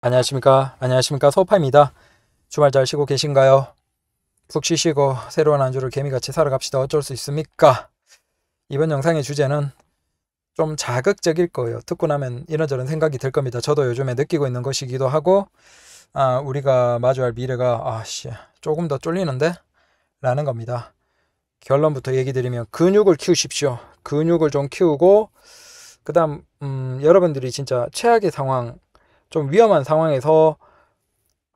안녕하십니까 안녕하십니까 소파입니다 주말 잘 쉬고 계신가요 푹 쉬시고 새로운 안주를 개미같이 살아갑시다 어쩔 수 있습니까 이번 영상의 주제는 좀 자극적일 거예요 듣고 나면 이런저런 생각이 들 겁니다 저도 요즘에 느끼고 있는 것이기도 하고 아 우리가 마주할 미래가 아 씨 조금 더 쫄리는데 라는 겁니다 결론부터 얘기 드리면 근육을 키우십시오 근육을 좀 키우고 그 다음 음, 여러분들이 진짜 최악의 상황 좀 위험한 상황에서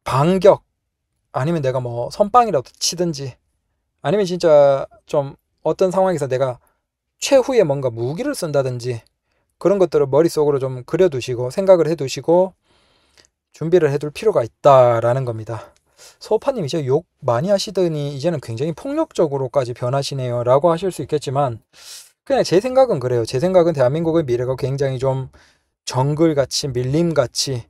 반격 아니면 내가 뭐 선빵이라도 치든지 아니면 진짜 좀 어떤 상황에서 내가 최후에 뭔가 무기를 쓴다든지 그런 것들을 머릿속으로 좀 그려두시고 생각을 해두시고 준비를 해둘 필요가 있다라는 겁니다. 소파님 이제 욕 많이 하시더니 이제는 굉장히 폭력적으로까지 변하시네요 라고 하실 수 있겠지만 그냥 제 생각은 그래요. 제 생각은 대한민국의 미래가 굉장히 좀 정글같이 밀림같이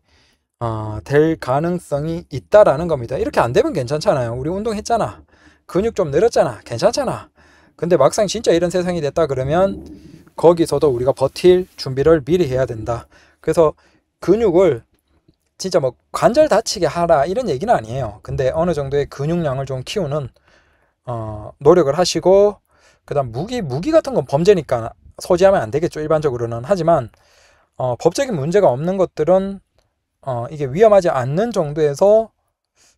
어, 될 가능성이 있다라는 겁니다. 이렇게 안 되면 괜찮잖아요. 우리 운동했잖아. 근육 좀 늘었잖아. 괜찮잖아. 근데 막상 진짜 이런 세상이 됐다 그러면 거기서도 우리가 버틸 준비를 미리 해야 된다. 그래서 근육을 진짜 뭐 관절 다치게 하라 이런 얘기는 아니에요. 근데 어느 정도의 근육량을 좀 키우는 어, 노력을 하시고 그다음 무기 무기 같은 건 범죄니까 소지하면 안 되겠죠 일반적으로는 하지만 어, 법적인 문제가 없는 것들은 어, 이게 위험하지 않는 정도에서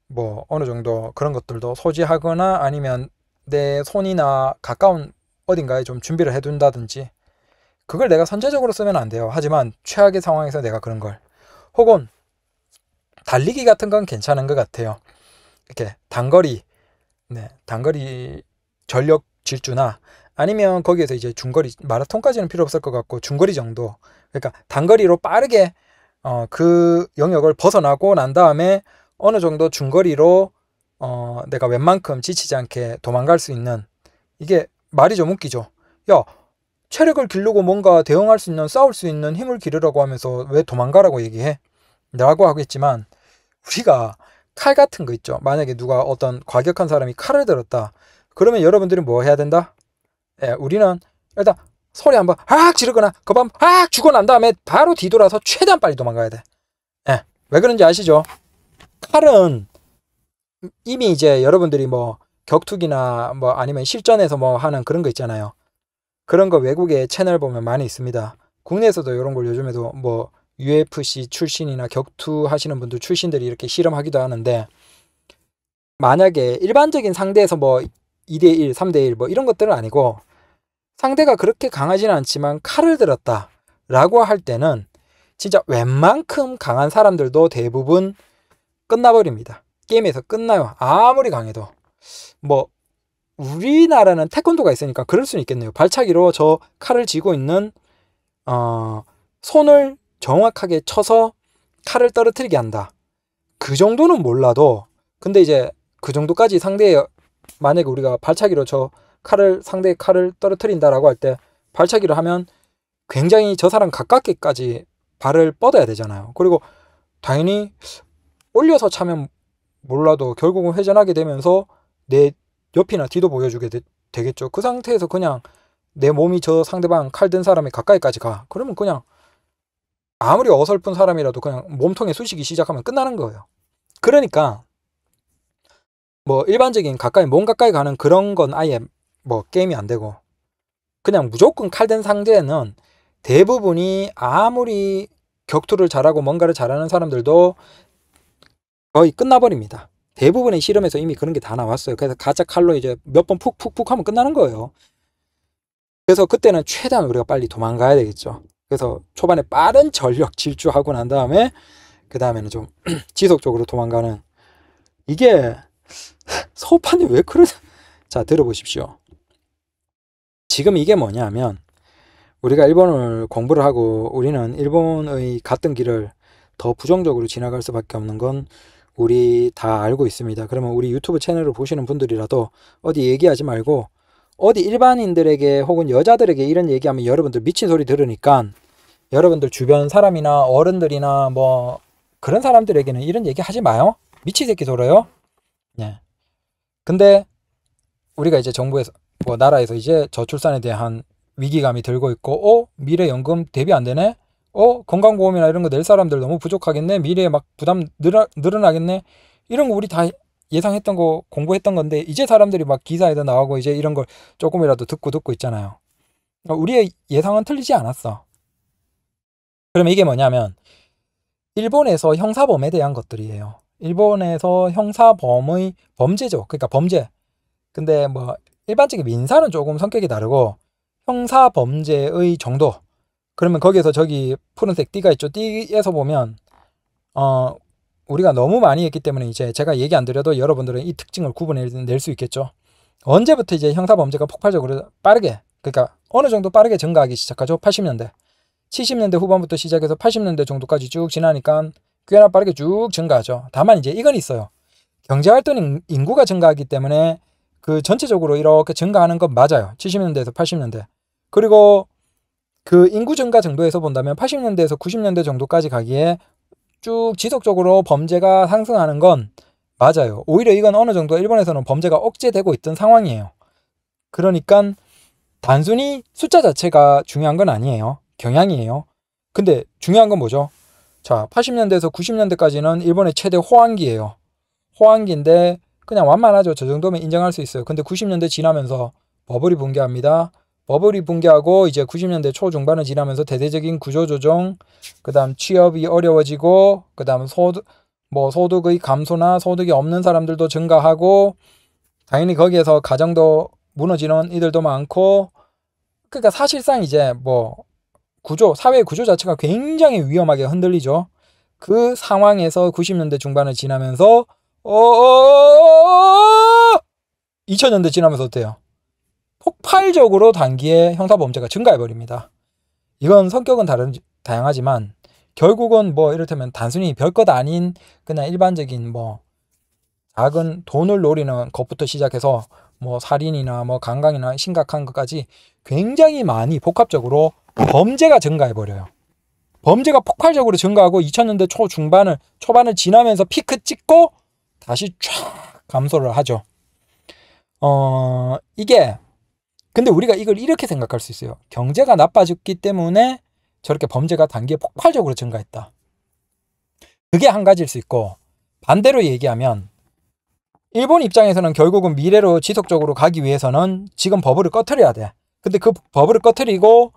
뭐 어느 정도 그런 것들도 소지하거나 아니면 내 손이나 가까운 어딘가에 좀 준비를 해둔다든지 그걸 내가 선제적으로 쓰면 안 돼요. 하지만 최악의 상황에서 내가 그런 걸 혹은 달리기 같은 건 괜찮은 것 같아요. 이렇게 단거리, 네, 단거리 전력 질주나 아니면 거기에서 이제 중거리 마라톤까지는 필요 없을 것 같고 중거리 정도 그러니까 단거리로 빠르게 어, 그 영역을 벗어나고 난 다음에 어느 정도 중거리로 어, 내가 웬만큼 지치지 않게 도망갈 수 있는 이게 말이 좀 웃기죠. 야 체력을 기르고 뭔가 대응할 수 있는 싸울 수 있는 힘을 기르라고 하면서 왜 도망가라고 얘기해? 라고 하겠지만 우리가 칼 같은 거 있죠. 만약에 누가 어떤 과격한 사람이 칼을 들었다. 그러면 여러분들이 뭐 해야 된다? 예, 우리는 일단 소리 한번 확 지르거나 그 밤 확 죽어 난 다음에 바로 뒤돌아서 최대한 빨리 도망가야 돼. 예, 왜 그런지 아시죠? 칼은 이미 이제 여러분들이 뭐 격투기나 뭐 아니면 실전에서 뭐 하는 그런 거 있잖아요. 그런 거 외국의 채널 보면 많이 있습니다. 국내에서도 이런 걸 요즘에도 뭐 UFC 출신이나 격투 하시는 분들 출신들이 이렇게 실험하기도 하는데 만약에 일반적인 상대에서 뭐 2대1, 3대1 뭐 이런 것들은 아니고 상대가 그렇게 강하지는 않지만 칼을 들었다 라고 할 때는 진짜 웬만큼 강한 사람들도 대부분 끝나버립니다. 게임에서 끝나요. 아무리 강해도. 뭐 우리나라는 태권도가 있으니까 그럴 수는 있겠네요. 발차기로 저 칼을 쥐고 있는 어, 손을 정확하게 쳐서 칼을 떨어뜨리게 한다. 그 정도는 몰라도 근데 이제 그 정도까지 상대의 만약에 우리가 발차기로 저 칼을 상대의 칼을 떨어뜨린다라고 할 때 발차기를 하면 굉장히 저 사람 가깝게까지 발을 뻗어야 되잖아요. 그리고 당연히 올려서 차면 몰라도 결국은 회전하게 되면서 내 옆이나 뒤도 보여주게 되, 되겠죠. 그 상태에서 그냥 내 몸이 저 상대방 칼 든사람이 가까이까지 가. 그러면 그냥 아무리 어설픈 사람이라도 그냥 몸통에 쑤시기 시작하면 끝나는 거예요. 그러니까 뭐 일반적인 가까이 몸 가까이 가는 그런 건 아예 뭐 게임이 안 되고 그냥 무조건 칼된 상대는 대부분이 아무리 격투를 잘하고 뭔가를 잘하는 사람들도 거의 끝나버립니다. 대부분의 실험에서 이미 그런 게 다 나왔어요. 그래서 가짜 칼로 이제 몇 번 푹푹푹 하면 끝나는 거예요. 그래서 그때는 최대한 우리가 빨리 도망가야 되겠죠. 그래서 초반에 빠른 전력 질주하고 난 다음에 그 다음에는 좀 지속적으로 도망가는 이게 서판이 왜 그러냐? 자, 들어보십시오. 지금 이게 뭐냐면 우리가 일본을 공부를 하고 우리는 일본의 갔던 길을 더 부정적으로 지나갈 수밖에 없는 건 우리 다 알고 있습니다. 그러면 우리 유튜브 채널을 보시는 분들이라도 어디 얘기하지 말고 어디 일반인들에게 혹은 여자들에게 이런 얘기하면 여러분들 미친 소리 들으니까 여러분들 주변 사람이나 어른들이나 뭐 그런 사람들에게는 이런 얘기 하지 마요. 미친 새끼 돌아요. 네. 근데 우리가 이제 정부에서 뭐 나라에서 이제 저출산에 대한 위기감이 들고 있고 어 미래 연금 대비 안 되네 어 건강보험이나 이런 거 낼 사람들 너무 부족하겠네 미래에 막 부담 늘어, 늘어나겠네 이런 거 우리 다 예상했던 거 공부했던 건데 이제 사람들이 막 기사에도 나오고 이제 이런 걸 조금이라도 듣고 듣고 있잖아요 그러니까 우리의 예상은 틀리지 않았어 그러면 이게 뭐냐면 일본에서 형사범에 대한 것들이에요 일본에서 형사범의 범죄죠. 그러니까 범죄. 근데 뭐 일반적인 민사는 조금 성격이 다르고 형사 범죄의 정도. 그러면 거기에서 저기 푸른색 띠가 있죠. 띠에서 보면 어 우리가 너무 많이 했기 때문에 이제 제가 얘기 안 드려도 여러분들은 이 특징을 구분해낼 수 있겠죠. 언제부터 이제 형사 범죄가 폭발적으로 빠르게 그러니까 어느 정도 빠르게 증가하기 시작하죠. 80년대. 70년대 후반부터 시작해서 80년대 정도까지 쭉 지나니까 꽤나 빠르게 쭉 증가하죠. 다만 이제 이건 있어요. 경제활동 인구가 증가하기 때문에 그 전체적으로 이렇게 증가하는 건 맞아요. 70년대에서 80년대. 그리고 그 인구 증가 정도에서 본다면 80년대에서 90년대 정도까지 가기에 쭉 지속적으로 범죄가 상승하는 건 맞아요. 오히려 이건 어느 정도 일본에서는 범죄가 억제되고 있던 상황이에요. 그러니까 단순히 숫자 자체가 중요한 건 아니에요. 경향이에요. 근데 중요한 건 뭐죠? 자, 80년대에서 90년대까지는 일본의 최대 호황기예요. 호황기인데 그냥 완만하죠. 저 정도면 인정할 수 있어요. 근데 90년대 지나면서 버블이 붕괴합니다. 버블이 붕괴하고 이제 90년대 초중반을 지나면서 대대적인 구조조정, 그다음 취업이 어려워지고, 그다음 소득 뭐 소득의 감소나 소득이 없는 사람들도 증가하고, 당연히 거기에서 가정도 무너지는 이들도 많고, 그러니까 사실상 이제 뭐 구조, 사회 구조 자체가 굉장히 위험하게 흔들리죠. 그 상황에서 90년대 중반을 지나면서 어 2000년대 어, 어, 어, 지나면서 어때요? 폭발적으로 단기에 형사범죄가 증가해 버립니다. 이건 성격은 다른 다양하지만 결국은 뭐 이를테면 단순히 별것 아닌 그냥 일반적인 뭐 작은 돈을 노리는 것부터 시작해서 뭐 살인이나 뭐강강이나 심각한 것까지 굉장히 많이 복합적으로 범죄가 증가해버려요. 범죄가 폭발적으로 증가하고 2000년대 초 중반을 초반을 지나면서 피크 찍고 다시 쫙 감소를 하죠. 어, 이게 근데 우리가 이걸 이렇게 생각할 수 있어요. 경제가 나빠졌기 때문에 저렇게 범죄가 단기에 폭발적으로 증가했다. 그게 한 가지일 수 있고 반대로 얘기하면 일본 입장에서는 결국은 미래로 지속적으로 가기 위해서는 지금 버블을 꺼트려야 돼. 근데 그 버블을 꺼트리고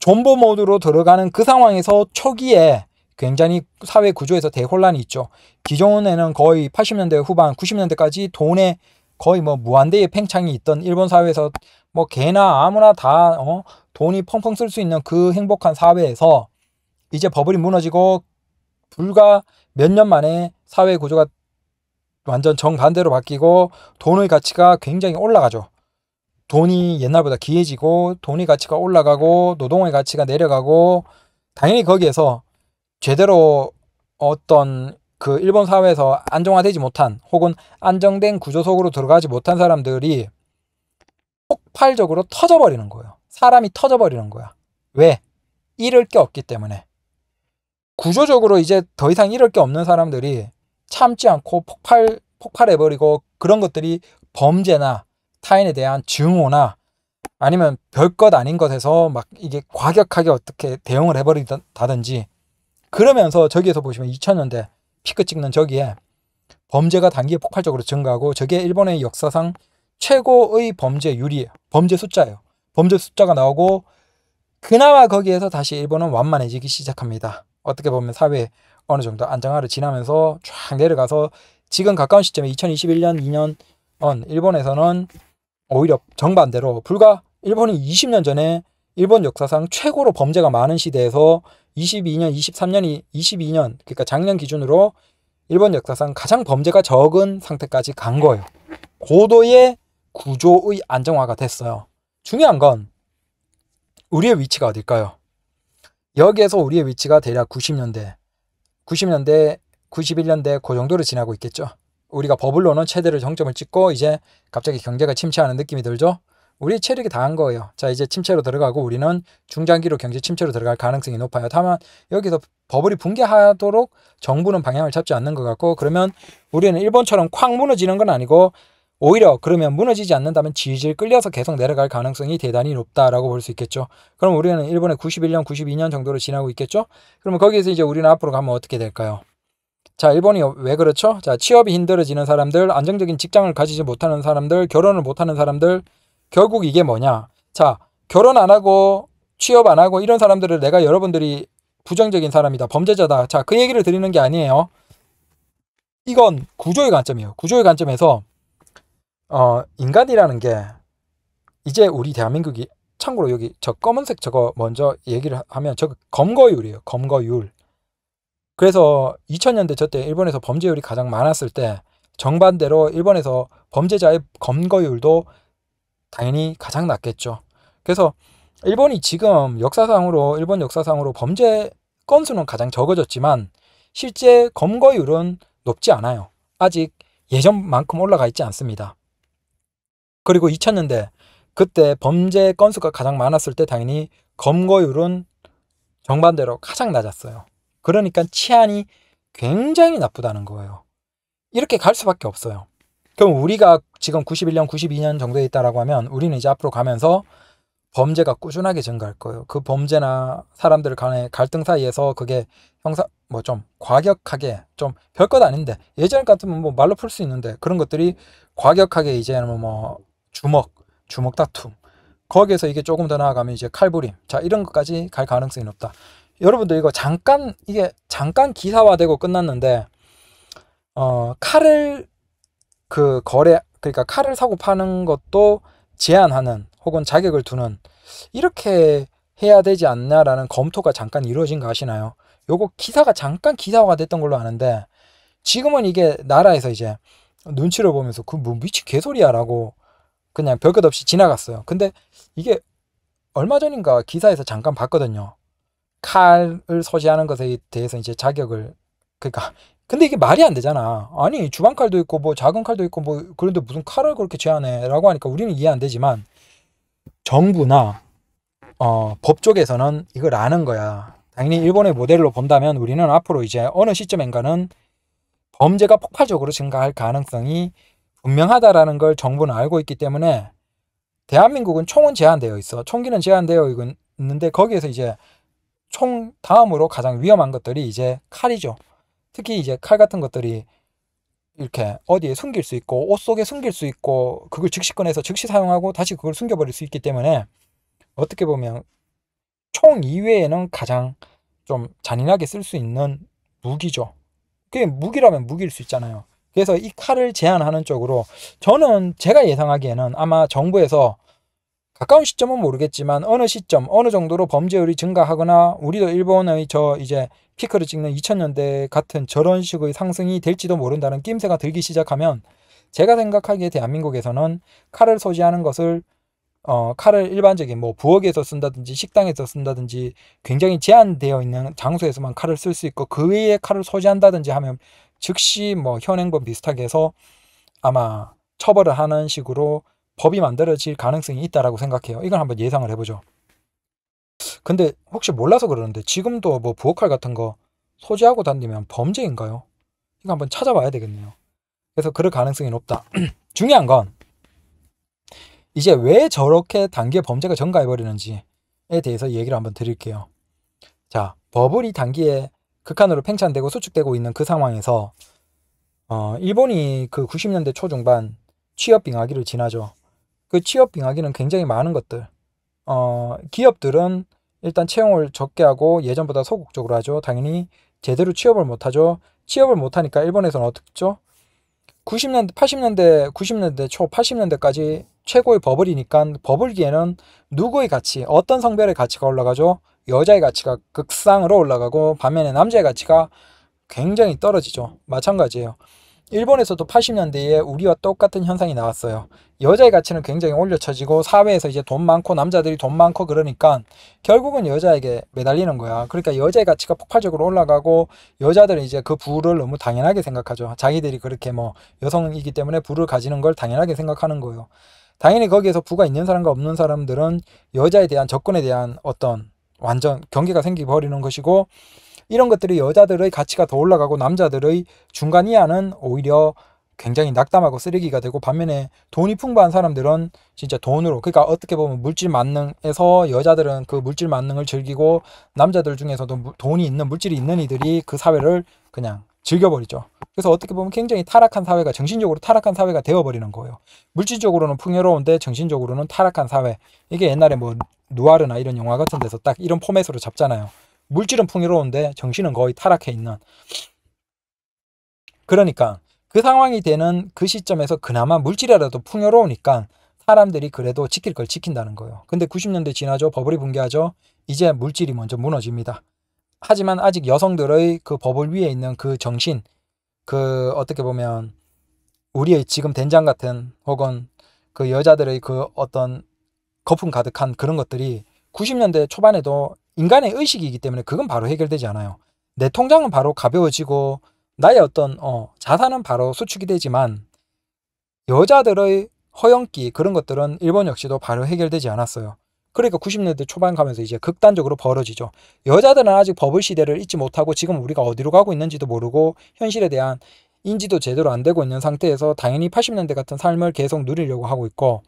존버 모드로 들어가는 그 상황에서 초기에 굉장히 사회 구조에서 대혼란이 있죠. 기존에는 거의 80년대 후반, 90년대까지 돈에 거의 뭐 무한대의 팽창이 있던 일본 사회에서 뭐 개나 아무나 다 어? 돈이 펑펑 쓸 수 있는 그 행복한 사회에서 이제 버블이 무너지고 불과 몇 년 만에 사회 구조가 완전 정반대로 바뀌고 돈의 가치가 굉장히 올라가죠. 돈이 옛날보다 귀해지고 돈의 가치가 올라가고 노동의 가치가 내려가고 당연히 거기에서 제대로 어떤 그 일본 사회에서 안정화되지 못한 혹은 안정된 구조 속으로 들어가지 못한 사람들이 폭발적으로 터져버리는 거예요. 사람이 터져버리는 거야. 왜? 잃을 게 없기 때문에. 구조적으로 이제 더 이상 잃을 게 없는 사람들이 참지 않고 폭발, 폭발해버리고 그런 것들이 범죄나 타인에 대한 증오나 아니면 별것 아닌 것에서 막 이게 과격하게 어떻게 대응을 해버리다든지 그러면서 저기에서 보시면 2000년대 피크 찍는 저기에 범죄가 단기에 폭발적으로 증가하고 저게 일본의 역사상 최고의 범죄율이 범죄 숫자예요. 범죄 숫자가 나오고 그나마 거기에서 다시 일본은 완만해지기 시작합니다. 어떻게 보면 사회 어느 정도 안정화를 지나면서 쫙 내려가서 지금 가까운 시점에 2021년 2년 은 일본에서는 오히려 정반대로 불과 일본이 20년 전에 일본 역사상 최고로 범죄가 많은 시대에서 22년, 23년이 22년 그러니까 작년 기준으로 일본 역사상 가장 범죄가 적은 상태까지 간 거예요. 고도의 구조의 안정화가 됐어요. 중요한 건 우리의 위치가 어딜까요? 여기에서 우리의 위치가 대략 90년대, 90년대, 91년대 그 정도를 지나고 있겠죠. 우리가 버블로는 체대를 정점을 찍고 이제 갑자기 경제가 침체하는 느낌이 들죠. 우리 체력이 다한 거예요. 자 이제 침체로 들어가고 우리는 중장기로 경제 침체로 들어갈 가능성이 높아요. 다만 여기서 버블이 붕괴하도록 정부는 방향을 잡지 않는 것 같고 그러면 우리는 일본처럼 쾅 무너지는 건 아니고 오히려 그러면 무너지지 않는다면 질질 끌려서 계속 내려갈 가능성이 대단히 높다라고 볼 수 있겠죠. 그럼 우리는 일본의 91년, 92년 정도로 지나고 있겠죠. 그러면 거기에서 이제 우리는 앞으로 가면 어떻게 될까요? 자, 일본이 왜 그렇죠? 자, 취업이 힘들어지는 사람들, 안정적인 직장을 가지지 못하는 사람들, 결혼을 못하는 사람들, 결국 이게 뭐냐? 자, 결혼 안 하고 취업 안 하고 이런 사람들을 내가 여러분들이 부정적인 사람이다, 범죄자다. 자, 그 얘기를 드리는 게 아니에요. 이건 구조의 관점이에요. 구조의 관점에서 어, 인간이라는 게 이제 우리 대한민국이 참고로 여기 저 검은색 저거 먼저 얘기를 하면 저 검거율이에요. 검거율. 그래서 2000년대 저때 일본에서 범죄율이 가장 많았을 때 정반대로 일본에서 범죄자의 검거율도 당연히 가장 낮겠죠. 그래서 일본이 지금 역사상으로 일본 역사상으로 범죄 건수는 가장 적어졌지만 실제 검거율은 높지 않아요. 아직 예전만큼 올라가 있지 않습니다. 그리고 2000년대 그때 범죄 건수가 가장 많았을 때 당연히 검거율은 정반대로 가장 낮았어요. 그러니까 치안이 굉장히 나쁘다는 거예요. 이렇게 갈 수밖에 없어요. 그럼 우리가 지금 91년, 92년 정도에 있다라고 하면 우리는 이제 앞으로 가면서 범죄가 꾸준하게 증가할 거예요. 그 범죄나 사람들 간의 갈등 사이에서 그게 형사 뭐 좀 과격하게 좀 별것 아닌데 예전 같으면 뭐 말로 풀 수 있는데 그런 것들이 과격하게 이제는 뭐 주먹, 주먹 다툼 거기에서 이게 조금 더 나아가면 이제 칼부림 자 이런 것까지 갈 가능성이 높다. 여러분들 이거 잠깐 이게 잠깐 기사화되고 끝났는데 어 칼을 그 거래 그러니까 칼을 사고 파는 것도 제한하는 혹은 자격을 두는 이렇게 해야 되지 않냐라는 검토가 잠깐 이루어진 거 아시나요? 요거 기사가 잠깐 기사화가 됐던 걸로 아는데 지금은 이게 나라에서 이제 눈치를 보면서 그 뭐 미친 개소리야라고 그냥 별것 없이 지나갔어요. 근데 이게 얼마 전인가 기사에서 잠깐 봤거든요. 칼을 소지하는 것에 대해서 이제 자격을 그러니까 근데 이게 말이 안 되잖아. 아니 주방 칼도 있고 뭐 작은 칼도 있고 뭐 그런데 무슨 칼을 그렇게 제한해라고 하니까 우리는 이해 안 되지만 정부나 어, 법 쪽에서는 이걸 아는 거야. 당연히 일본의 모델로 본다면 우리는 앞으로 이제 어느 시점인가는 범죄가 폭발적으로 증가할 가능성이 분명하다라는 걸 정부는 알고 있기 때문에 대한민국은 총은 제한되어 있어. 총기는 제한되어 있는데 거기에서 이제 총 다음으로 가장 위험한 것들이 이제 칼이죠. 특히 이제 칼 같은 것들이 이렇게 어디에 숨길 수 있고 옷 속에 숨길 수 있고 그걸 즉시 꺼내서 즉시 사용하고 다시 그걸 숨겨버릴 수 있기 때문에 어떻게 보면 총 이외에는 가장 좀 잔인하게 쓸 수 있는 무기죠. 그게 무기라면 무기일 수 있잖아요. 그래서 이 칼을 제한하는 쪽으로 저는 제가 예상하기에는 아마 정부에서 가까운 시점은 모르겠지만 어느 시점 어느 정도로 범죄율이 증가하거나 우리도 일본의 저 이제 피크를 찍는 2000년대 같은 저런 식의 상승이 될지도 모른다는 낌새가 들기 시작하면 제가 생각하기에 대한민국에서는 칼을 소지하는 것을 어, 칼을 일반적인 뭐 부엌에서 쓴다든지 식당에서 쓴다든지 굉장히 제한되어 있는 장소에서만 칼을 쓸 수 있고 그 외에 칼을 소지한다든지 하면 즉시 뭐 현행범 비슷하게 해서 아마 처벌을 하는 식으로 법이 만들어질 가능성이 있다라고 생각해요. 이걸 한번 예상을 해보죠. 근데 혹시 몰라서 그러는데 지금도 뭐 부엌칼 같은 거 소지하고 다니면 범죄인가요? 이거 한번 찾아봐야 되겠네요. 그래서 그럴 가능성이 높다. 중요한 건 이제 왜 저렇게 단계 범죄가 전가해 버리는지에 대해서 얘기를 한번 드릴게요. 자, 버블이 단기에 극한으로 팽창되고 수축되고 있는 그 상황에서 어, 일본이 그 90년대 초중반 취업 빙하기를 지나죠. 그 취업 빙하기는 굉장히 많은 것들. 어, 기업들은 일단 채용을 적게 하고 예전보다 소극적으로 하죠. 당연히 제대로 취업을 못 하죠. 취업을 못 하니까 일본에서는 어떻죠? 90년대, 80년대, 90년대 초 80년대까지 최고의 버블이니까 버블기에는 누구의 가치, 어떤 성별의 가치가 올라가죠? 여자의 가치가 극상으로 올라가고 반면에 남자의 가치가 굉장히 떨어지죠. 마찬가지예요. 일본에서도 80년대에 우리와 똑같은 현상이 나왔어요. 여자의 가치는 굉장히 올려쳐지고 사회에서 이제 돈 많고 남자들이 돈 많고 그러니까 결국은 여자에게 매달리는 거야. 그러니까 여자의 가치가 폭발적으로 올라가고 여자들은 이제 그 부를 너무 당연하게 생각하죠. 자기들이 그렇게 뭐 여성이기 때문에 부를 가지는 걸 당연하게 생각하는 거예요. 당연히 거기에서 부가 있는 사람과 없는 사람들은 여자에 대한 접근에 대한 어떤 완전 경계가 생기 버리는 것이고 이런 것들이 여자들의 가치가 더 올라가고 남자들의 중간 이하는 오히려 굉장히 낙담하고 쓰레기가 되고 반면에 돈이 풍부한 사람들은 진짜 돈으로 그러니까 어떻게 보면 물질 만능에서 여자들은 그 물질 만능을 즐기고 남자들 중에서도 돈이 있는 물질이 있는 이들이 그 사회를 그냥 즐겨버리죠. 그래서 어떻게 보면 굉장히 타락한 사회가 정신적으로 타락한 사회가 되어버리는 거예요. 물질적으로는 풍요로운데 정신적으로는 타락한 사회. 이게 옛날에 뭐 누아르나 이런 영화 같은 데서 딱 이런 포맷으로 잡잖아요. 물질은 풍요로운데 정신은 거의 타락해 있는 그러니까 그 상황이 되는 그 시점에서 그나마 물질이라도 풍요로우니까 사람들이 그래도 지킬 걸 지킨다는 거예요. 근데 90년대 지나죠. 버블이 붕괴하죠. 이제 물질이 먼저 무너집니다. 하지만 아직 여성들의 그 버블 위에 있는 그 정신, 그 어떻게 보면 우리의 지금 된장 같은 혹은 그 여자들의 그 어떤 거품 가득한 그런 것들이 90년대 초반에도 인간의 의식이기 때문에 그건 바로 해결되지 않아요. 내 통장은 바로 가벼워지고 나의 어떤 어, 자산은 바로 수축이 되지만 여자들의 허영기 그런 것들은 일본 역시도 바로 해결되지 않았어요. 그러니까 90년대 초반 가면서 이제 극단적으로 벌어지죠. 여자들은 아직 버블 시대를 잊지 못하고 지금 우리가 어디로 가고 있는지도 모르고 현실에 대한 인지도 제대로 안 되고 있는 상태에서 당연히 80년대 같은 삶을 계속 누리려고 하고 있고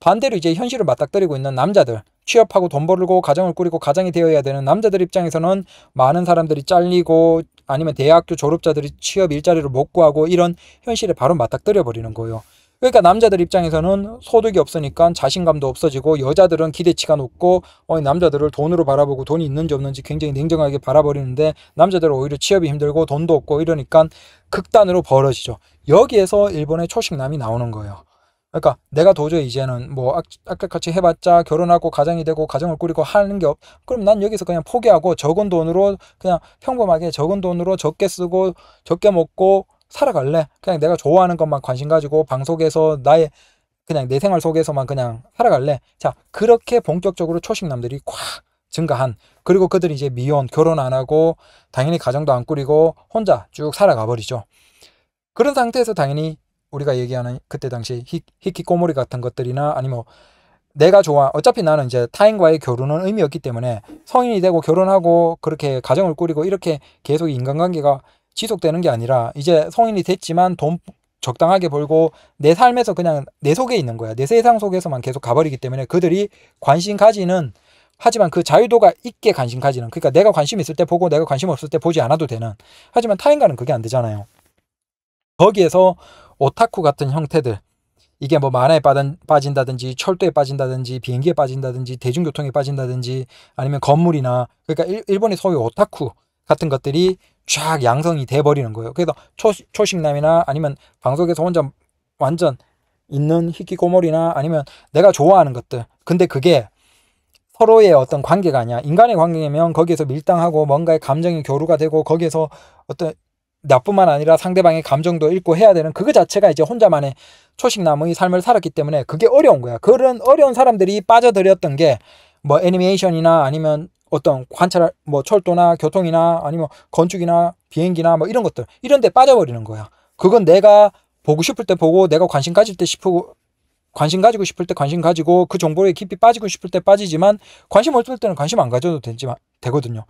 반대로 이제 현실을 맞닥뜨리고 있는 남자들 취업하고 돈 벌고 가정을 꾸리고 가장이 되어야 되는 남자들 입장에서는 많은 사람들이 잘리고 아니면 대학교 졸업자들이 취업 일자리를 못 구하고 이런 현실에 바로 맞닥뜨려 버리는 거예요. 그러니까 남자들 입장에서는 소득이 없으니까 자신감도 없어지고 여자들은 기대치가 높고 어, 남자들을 돈으로 바라보고 돈이 있는지 없는지 굉장히 냉정하게 바라버리는데 남자들은 오히려 취업이 힘들고 돈도 없고 이러니까 극단으로 벌어지죠. 여기에서 일본의 초식남이 나오는 거예요. 그러니까 내가 도저히 이제는 뭐 아까 같이 해봤자 결혼하고 가정이 되고 가정을 꾸리고 하는 게 없. 그럼 난 여기서 그냥 포기하고 적은 돈으로 그냥 평범하게 적은 돈으로 적게 쓰고 적게 먹고 살아갈래. 그냥 내가 좋아하는 것만 관심 가지고 방송에서 나의 그냥 내 생활 속에서만 그냥 살아갈래. 자 그렇게 본격적으로 초식남들이 콱 증가한 그리고 그들이 이제 미혼 결혼 안 하고 당연히 가정도 안 꾸리고 혼자 쭉 살아가 버리죠. 그런 상태에서 당연히 우리가 얘기하는 그때 당시 히, 히키꼬모리 같은 것들이나 아니면 내가 좋아 어차피 나는 이제 타인과의 결혼은 의미 없기 때문에 성인이 되고 결혼하고 그렇게 가정을 꾸리고 이렇게 계속 인간관계가 지속되는 게 아니라 이제 성인이 됐지만 돈 적당하게 벌고 내 삶에서 그냥 내 속에 있는 거야 내 세상 속에서만 계속 가버리기 때문에 그들이 관심 가지는 하지만 그 자유도가 있게 관심 가지는 그러니까 내가 관심 있을 때 보고 내가 관심 없을 때 보지 않아도 되는 하지만 타인과는 그게 안 되잖아요 거기에서 오타쿠 같은 형태들 이게 뭐 만화에 빠진, 빠진다든지 철도에 빠진다든지 비행기에 빠진다든지 대중교통에 빠진다든지 아니면 건물이나 그러니까 일, 일 본의 소위 오타쿠 같은 것들이 쫙 양성이 돼 버리는 거예요. 그래서 초, 초식남이나 아니면 방송에서 혼자 완전 있는 희키고몰이나 아니면 내가 좋아하는 것들 근데 그게 서로의 어떤 관계가 아니야 인간의 관계면 거기에서 밀당하고 뭔가의 감정이 교류가 되고 거기에서 어떤 나뿐만 아니라 상대방의 감정도 읽고 해야 되는 그거 자체가 이제 혼자만의 초식나무의 삶을 살았기 때문에 그게 어려운 거야. 그런 어려운 사람들이 빠져들였던 게 뭐 애니메이션이나 아니면 어떤 관찰 뭐 철도나 교통이나 아니면 건축이나 비행기나 뭐 이런 것들 이런 데 빠져버리는 거야. 그건 내가 보고 싶을 때 보고 내가 관심 가질 때 싶고 관심 가지고 싶을 때 관심 가지고 그 정보에 깊이 빠지고 싶을 때 빠지지만 관심 없을 때는 관심 안 가져도 되지만 되거든요.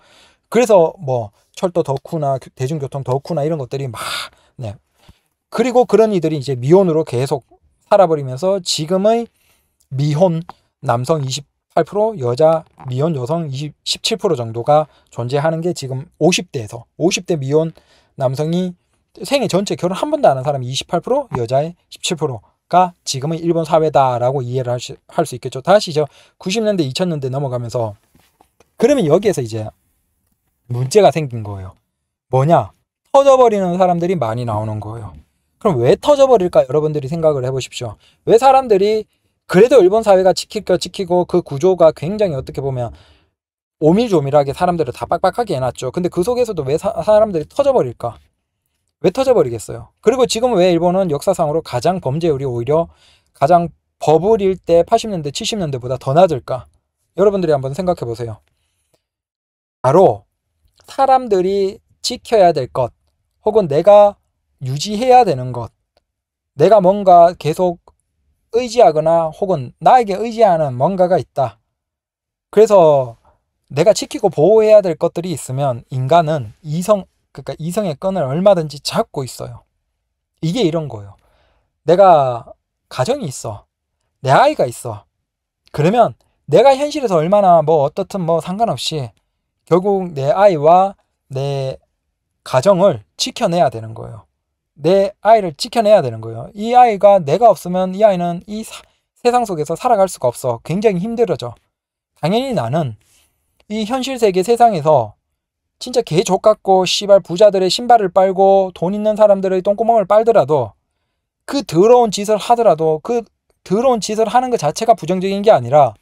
그래서 뭐 철도 덕후나 대중교통 덕후나 이런 것들이 막 네. 그리고 그런 이들이 이제 미혼으로 계속 살아버리면서 지금의 미혼 남성 28% 여자 미혼 여성 20, 17% 정도가 존재하는 게 지금 50대에서 50대 미혼 남성이 생애 전체 결혼 한 번도 안 한 사람이 28% 여자의 17%가 지금의 일본 사회다라고 이해를 할수 할수 있겠죠. 다시 저 90년대 2000년대 넘어가면서 그러면 여기에서 이제 문제가 생긴 거예요. 뭐냐? 터져버리는 사람들이 많이 나오는 거예요. 그럼 왜 터져버릴까 여러분들이 생각을 해보십시오. 왜 사람들이 그래도 일본 사회가 지킬 거 지키고 그 구조가 굉장히 어떻게 보면 오밀조밀하게 사람들을 다 빡빡하게 해놨죠. 근데 그 속에서도 왜 사, 사람들이 터져버릴까? 왜 터져버리겠어요? 그리고 지금 왜 일본은 역사상으로 가장 범죄율이 오히려 가장 버블일 때 80년대, 70년대보다 더 낮을까? 여러분들이 한번 생각해 보세요. 바로 사람들이 지켜야 될 것, 혹은 내가 유지해야 되는 것, 내가 뭔가 계속 의지하거나 혹은 나에게 의지하는 뭔가가 있다. 그래서 내가 지키고 보호해야 될 것들이 있으면 인간은 이성, 그러니까 이성의 끈을 얼마든지 잡고 있어요. 이게 이런 거예요. 내가 가정이 있어. 내 아이가 있어. 그러면 내가 현실에서 얼마나 뭐 어떻든 뭐 상관없이 결국 내 아이와 내 가정을 지켜내야 되는 거예요. 내 아이를 지켜내야 되는 거예요. 이 아이가 내가 없으면 이 아이는 이 사, 세상 속에서 살아갈 수가 없어. 굉장히 힘들어져. 당연히 나는 이 현실 세계 세상에서 진짜 개족 같고 씨발 부자들의 신발을 빨고 돈 있는 사람들의 똥구멍을 빨더라도 그 더러운 짓을 하더라도 그 더러운 짓을 하는 것 자체가 부정적인 게 아니라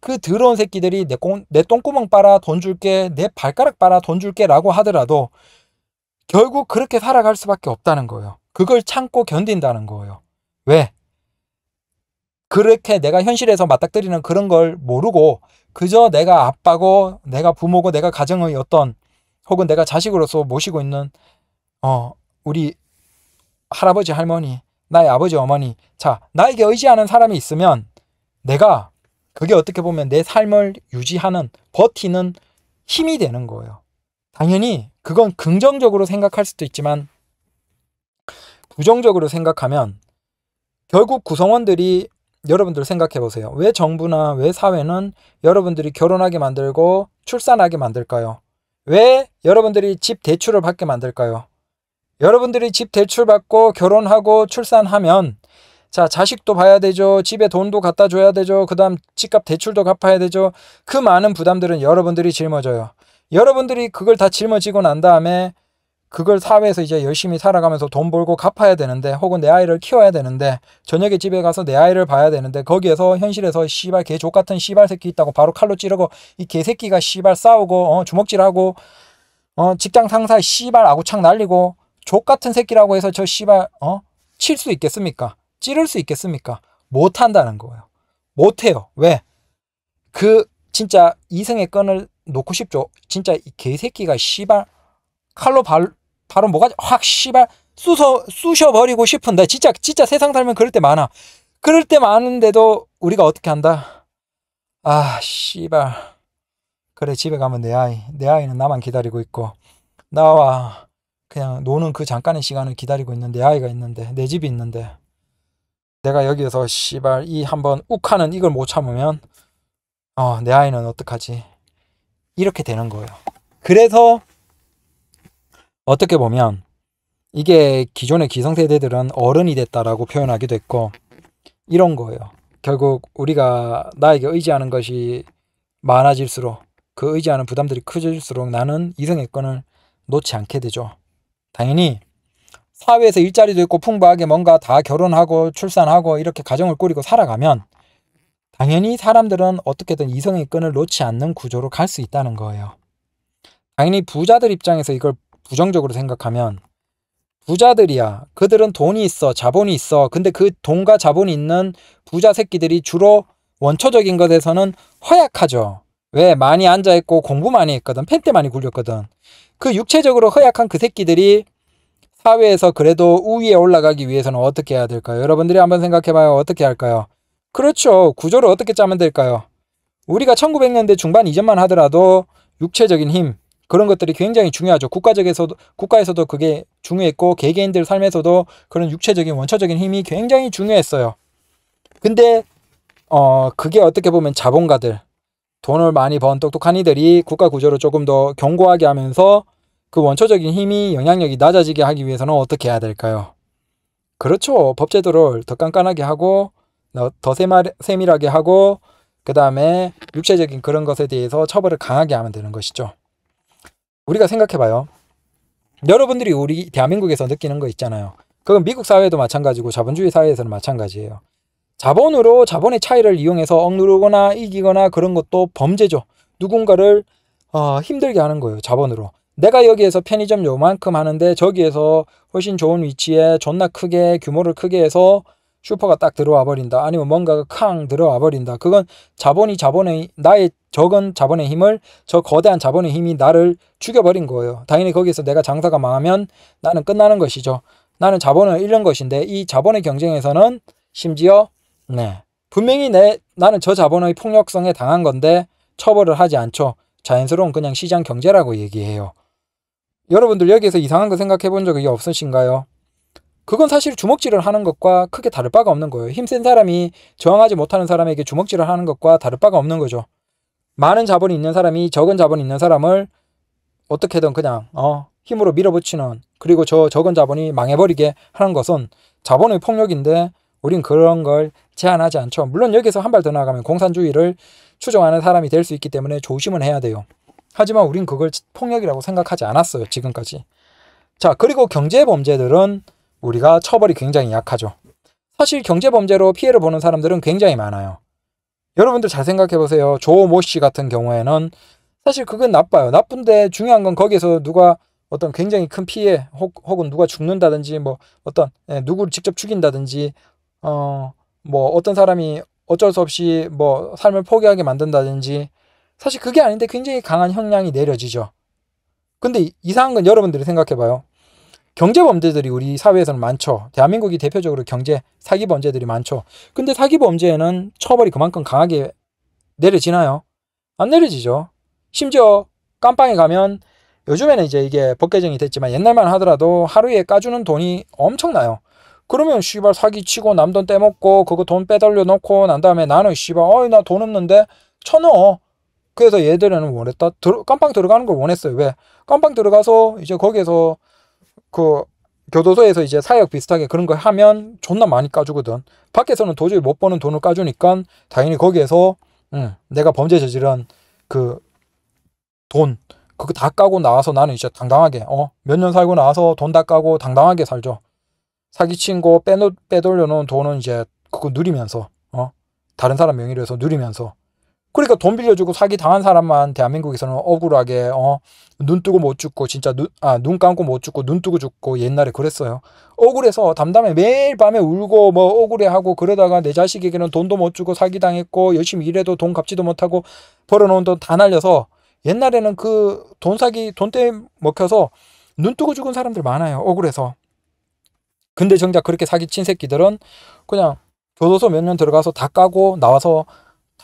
그 더러운 새끼들이 내, 꽁, 내 똥구멍 빨아 돈 줄게, 내 발가락 빨아 돈 줄게 라고 하더라도 결국 그렇게 살아갈 수밖에 없다는 거예요. 그걸 참고 견딘다는 거예요. 왜? 그렇게 내가 현실에서 맞닥뜨리는 그런 걸 모르고 그저 내가 아빠고 내가 부모고 내가 가정의 어떤 혹은 내가 자식으로서 모시고 있는 어 우리 할아버지 할머니 나의 아버지 어머니 자 나에게 의지하는 사람이 있으면 내가 그게 어떻게 보면 내 삶을 유지하는 버티는 힘이 되는 거예요. 당연히 그건 긍정적으로 생각할 수도 있지만 부정적으로 생각하면 결국 구성원들이 여러분들 생각해 보세요. 왜 정부나 왜 사회는 여러분들이 결혼하게 만들고 출산하게 만들까요? 왜 여러분들이 집 대출을 받게 만들까요? 여러분들이 집 대출 받고 결혼하고 출산하면 자, 자식도 봐야 되죠. 집에 돈도 갖다 줘야 되죠. 그 다음 집값 대출도 갚아야 되죠. 그 많은 부담들은 여러분들이 짊어져요. 여러분들이 그걸 다 짊어지고 난 다음에 그걸 사회에서 이제 열심히 살아가면서 돈 벌고 갚아야 되는데 혹은 내 아이를 키워야 되는데 저녁에 집에 가서 내 아이를 봐야 되는데 거기에서 현실에서 씨발 개 족 같은 씨발 새끼 있다고 바로 칼로 찌르고 이 개새끼가 씨발 싸우고 어, 주먹질하고 어, 직장 상사 씨발 아구창 날리고 족 같은 새끼라고 해서 저 씨발 어? 칠 수 있겠습니까? 찌를 수 있겠습니까? 못 한다는 거예요. 못 해요. 왜? 그 진짜 이승의 끈을 놓고 싶죠. 진짜 이 개새끼가 씨발 칼로 발, 바로 뭐가지 확 씨발 쑤셔 쑤셔 버리고 싶은데 진짜 진짜 세상 살면 그럴 때 많아. 그럴 때 많은데도 우리가 어떻게 한다? 아 씨발 그래 집에 가면 내 아이 내 아이는 나만 기다리고 있고 나와 그냥 노는 그 잠깐의 시간을 기다리고 있는 내 아이가 있는데 내 집이 있는데 내가 여기에서 씨발 이 한 번 욱하는 이걸 못 참으면 어, 내 아이는 어떡하지? 이렇게 되는 거예요. 그래서 어떻게 보면 이게 기존의 기성세대들은 어른이 됐다라고 표현하기도 했고 이런 거예요. 결국 우리가 나에게 의지하는 것이 많아질수록 그 의지하는 부담들이 커질수록 나는 이성의 건을 놓지 않게 되죠. 당연히 사회에서 일자리도 있고 풍부하게 뭔가 다 결혼하고 출산하고 이렇게 가정을 꾸리고 살아가면 당연히 사람들은 어떻게든 이성의 끈을 놓지 않는 구조로 갈 수 있다는 거예요. 당연히 부자들 입장에서 이걸 부정적으로 생각하면 부자들이야. 그들은 돈이 있어, 자본이 있어. 근데 그 돈과 자본이 있는 부자 새끼들이 주로 원초적인 것에서는 허약하죠. 왜? 많이 앉아있고 공부 많이 했거든. 펜때 많이 굴렸거든. 그 육체적으로 허약한 그 새끼들이 사회에서 그래도 우위에 올라가기 위해서는 어떻게 해야 될까요? 여러분들이 한번 생각해봐요. 어떻게 할까요? 그렇죠. 구조를 어떻게 짜면 될까요? 우리가 1900년대 중반 이전만 하더라도 육체적인 힘, 그런 것들이 굉장히 중요하죠. 국가적에서도, 국가에서도 그게 중요했고, 개개인들 삶에서도 그런 육체적인, 원초적인 힘이 굉장히 중요했어요. 근데, 어, 그게 어떻게 보면 자본가들, 돈을 많이 번 똑똑한 이들이 국가 구조를 조금 더 견고하게 하면서 그 원초적인 힘이 영향력이 낮아지게 하기 위해서는 어떻게 해야 될까요? 그렇죠. 법제도를 더 깐깐하게 하고 더 세밀하게 하고 그 다음에 육체적인 그런 것에 대해서 처벌을 강하게 하면 되는 것이죠. 우리가 생각해봐요. 여러분들이 우리 대한민국에서 느끼는 거 있잖아요. 그건 미국 사회도 마찬가지고 자본주의 사회에서는 마찬가지예요. 자본으로 자본의 차이를 이용해서 억누르거나 이기거나 그런 것도 범죄죠. 누군가를 어, 힘들게 하는 거예요. 자본으로. 내가 여기에서 편의점 요만큼 하는데 저기에서 훨씬 좋은 위치에 존나 크게 규모를 크게 해서 슈퍼가 딱 들어와 버린다. 아니면 뭔가가 캉 들어와 버린다. 그건 자본이 자본의 나의 적은 자본의 힘을 저 거대한 자본의 힘이 나를 죽여버린 거예요. 당연히 거기서 내가 장사가 망하면 나는 끝나는 것이죠. 나는 자본을 잃는 것인데 이 자본의 경쟁에서는 심지어 네 분명히 내 나는 저 자본의 폭력성에 당한 건데 처벌을 하지 않죠. 자연스러운 그냥 시장 경제라고 얘기해요. 여러분들 여기에서 이상한 거 생각해 본 적이 없으신가요? 그건 사실 주먹질을 하는 것과 크게 다를 바가 없는 거예요. 힘센 사람이 저항하지 못하는 사람에게 주먹질을 하는 것과 다를 바가 없는 거죠. 많은 자본이 있는 사람이 적은 자본이 있는 사람을 어떻게든 그냥 어, 힘으로 밀어붙이는 그리고 저 적은 자본이 망해버리게 하는 것은 자본의 폭력인데 우린 그런 걸 제한하지 않죠. 물론 여기서 한 발 더 나가면 공산주의를 추종하는 사람이 될 수 있기 때문에 조심은 해야 돼요. 하지만 우린 그걸 폭력이라고 생각하지 않았어요. 지금까지. 자, 그리고 경제 범죄들은 우리가 처벌이 굉장히 약하죠. 사실 경제 범죄로 피해를 보는 사람들은 굉장히 많아요. 여러분들 잘 생각해 보세요. 조 모 씨 같은 경우에는 사실 그건 나빠요. 나쁜데 중요한 건 거기에서 누가 어떤 굉장히 큰 피해 혹은 누가 죽는다든지 뭐 어떤 예, 누구를 직접 죽인다든지 어 뭐 어떤 사람이 어쩔 수 없이 뭐 삶을 포기하게 만든다든지 사실 그게 아닌데 굉장히 강한 형량이 내려지죠. 근데 이상한 건 여러분들이 생각해봐요. 경제 범죄들이 우리 사회에서는 많죠. 대한민국이 대표적으로 경제 사기 범죄들이 많죠. 근데 사기 범죄에는 처벌이 그만큼 강하게 내려지나요? 안 내려지죠. 심지어 깜빵에 가면 요즘에는 이제 이게 법 개정이 됐지만 옛날만 하더라도 하루에 까주는 돈이 엄청나요. 그러면 씨발 사기치고 남돈 떼먹고 그거 돈 빼돌려 놓고 난 다음에 나는 씨발 어이 나 돈 없는데 쳐넣어. 그래서 얘들은 원했다. 들어, 깜빵 들어가는 걸 원했어요. 왜? 깜빵 들어가서 이제 거기에서 그 교도소에서 이제 사역 비슷하게 그런 거 하면 존나 많이 까주거든. 밖에서는 도저히 못 버는 돈을 까주니까 당연히 거기에서 음, 내가 범죄 저지른 그 돈, 그거 다 까고 나와서 나는 이제 당당하게 어몇 년 살고 나와서 돈 다 까고 당당하게 살죠. 사기친 거 빼돌려놓은 돈은 이제 그거 누리면서 어 다른 사람 명의로 해서 누리면서 그러니까 돈 빌려주고 사기 당한 사람만 대한민국에서는 억울하게 어, 눈 뜨고 못 죽고 진짜 눈, 아, 눈 감고 못 죽고 눈 뜨고 죽고 옛날에 그랬어요. 억울해서 담담해 매일 밤에 울고 뭐 억울해하고 그러다가 내 자식에게는 돈도 못 주고 사기 당했고 열심히 일해도 돈 갚지도 못하고 벌어놓은 돈 다 날려서 옛날에는 그 돈 사기 돈때 먹혀서 눈 뜨고 죽은 사람들 많아요. 억울해서. 근데 정작 그렇게 사기친 새끼들은 그냥 교도소 몇 년 들어가서 다 까고 나와서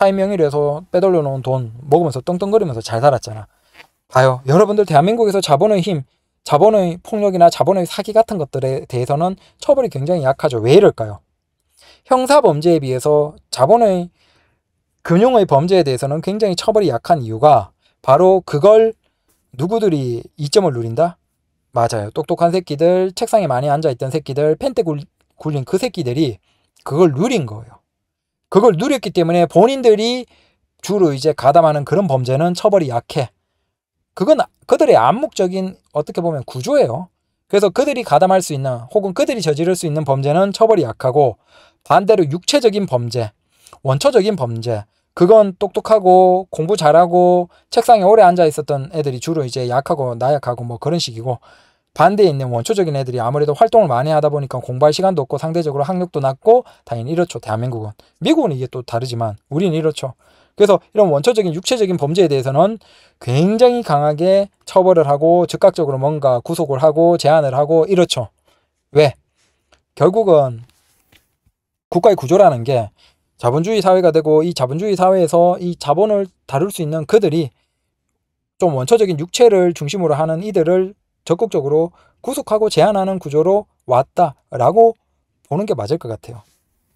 사임명이래서 빼돌려 놓은 돈 먹으면서 떵떵거리면서 잘 살았잖아. 봐요. 여러분들 대한민국에서 자본의 힘, 자본의 폭력이나 자본의 사기 같은 것들에 대해서는 처벌이 굉장히 약하죠. 왜 이럴까요? 형사 범죄에 비해서 자본의 금융의 범죄에 대해서는 굉장히 처벌이 약한 이유가 바로 그걸 누구들이 이점을 누린다? 맞아요. 똑똑한 새끼들, 책상에 많이 앉아있던 새끼들, 펜때 굴린 그 새끼들이 그걸 누린 거예요. 그걸 누렸기 때문에 본인들이 주로 이제 가담하는 그런 범죄는 처벌이 약해. 그건 그들의 암묵적인 어떻게 보면 구조예요. 그래서 그들이 가담할 수 있는 혹은 그들이 저지를 수 있는 범죄는 처벌이 약하고 반대로 육체적인 범죄, 원초적인 범죄, 그건 똑똑하고 공부 잘하고 책상에 오래 앉아 있었던 애들이 주로 이제 약하고 나약하고 뭐 그런 식이고 반대에 있는 원초적인 애들이 아무래도 활동을 많이 하다 보니까 공부할 시간도 없고 상대적으로 학력도 낮고 당연히 이렇죠. 대한민국은. 미국은 이게 또 다르지만 우리는 이렇죠. 그래서 이런 원초적인 육체적인 범죄에 대해서는 굉장히 강하게 처벌을 하고 즉각적으로 뭔가 구속을 하고 제한을 하고 이렇죠. 왜? 결국은 국가의 구조라는 게 자본주의 사회가 되고 이 자본주의 사회에서 이 자본을 다룰 수 있는 그들이 좀 원초적인 육체를 중심으로 하는 이들을 적극적으로 구속하고 제안하는 구조로 왔다라고 보는 게 맞을 것 같아요.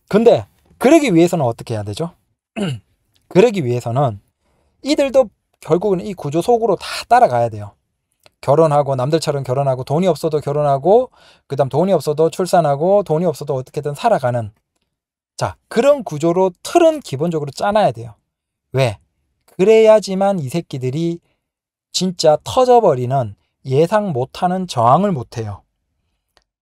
근데 그러기 위해서는 어떻게 해야 되죠? 그러기 위해서는 이들도 결국은 이 구조 속으로 다 따라가야 돼요. 결혼하고 남들처럼 결혼하고 돈이 없어도 결혼하고 그다음 돈이 없어도 출산하고 돈이 없어도 어떻게든 살아가는 자 그런 구조로 틀은 기본적으로 짜놔야 돼요. 왜? 그래야지만 이 새끼들이 진짜 터져버리는 예상 못하는 저항을 못해요.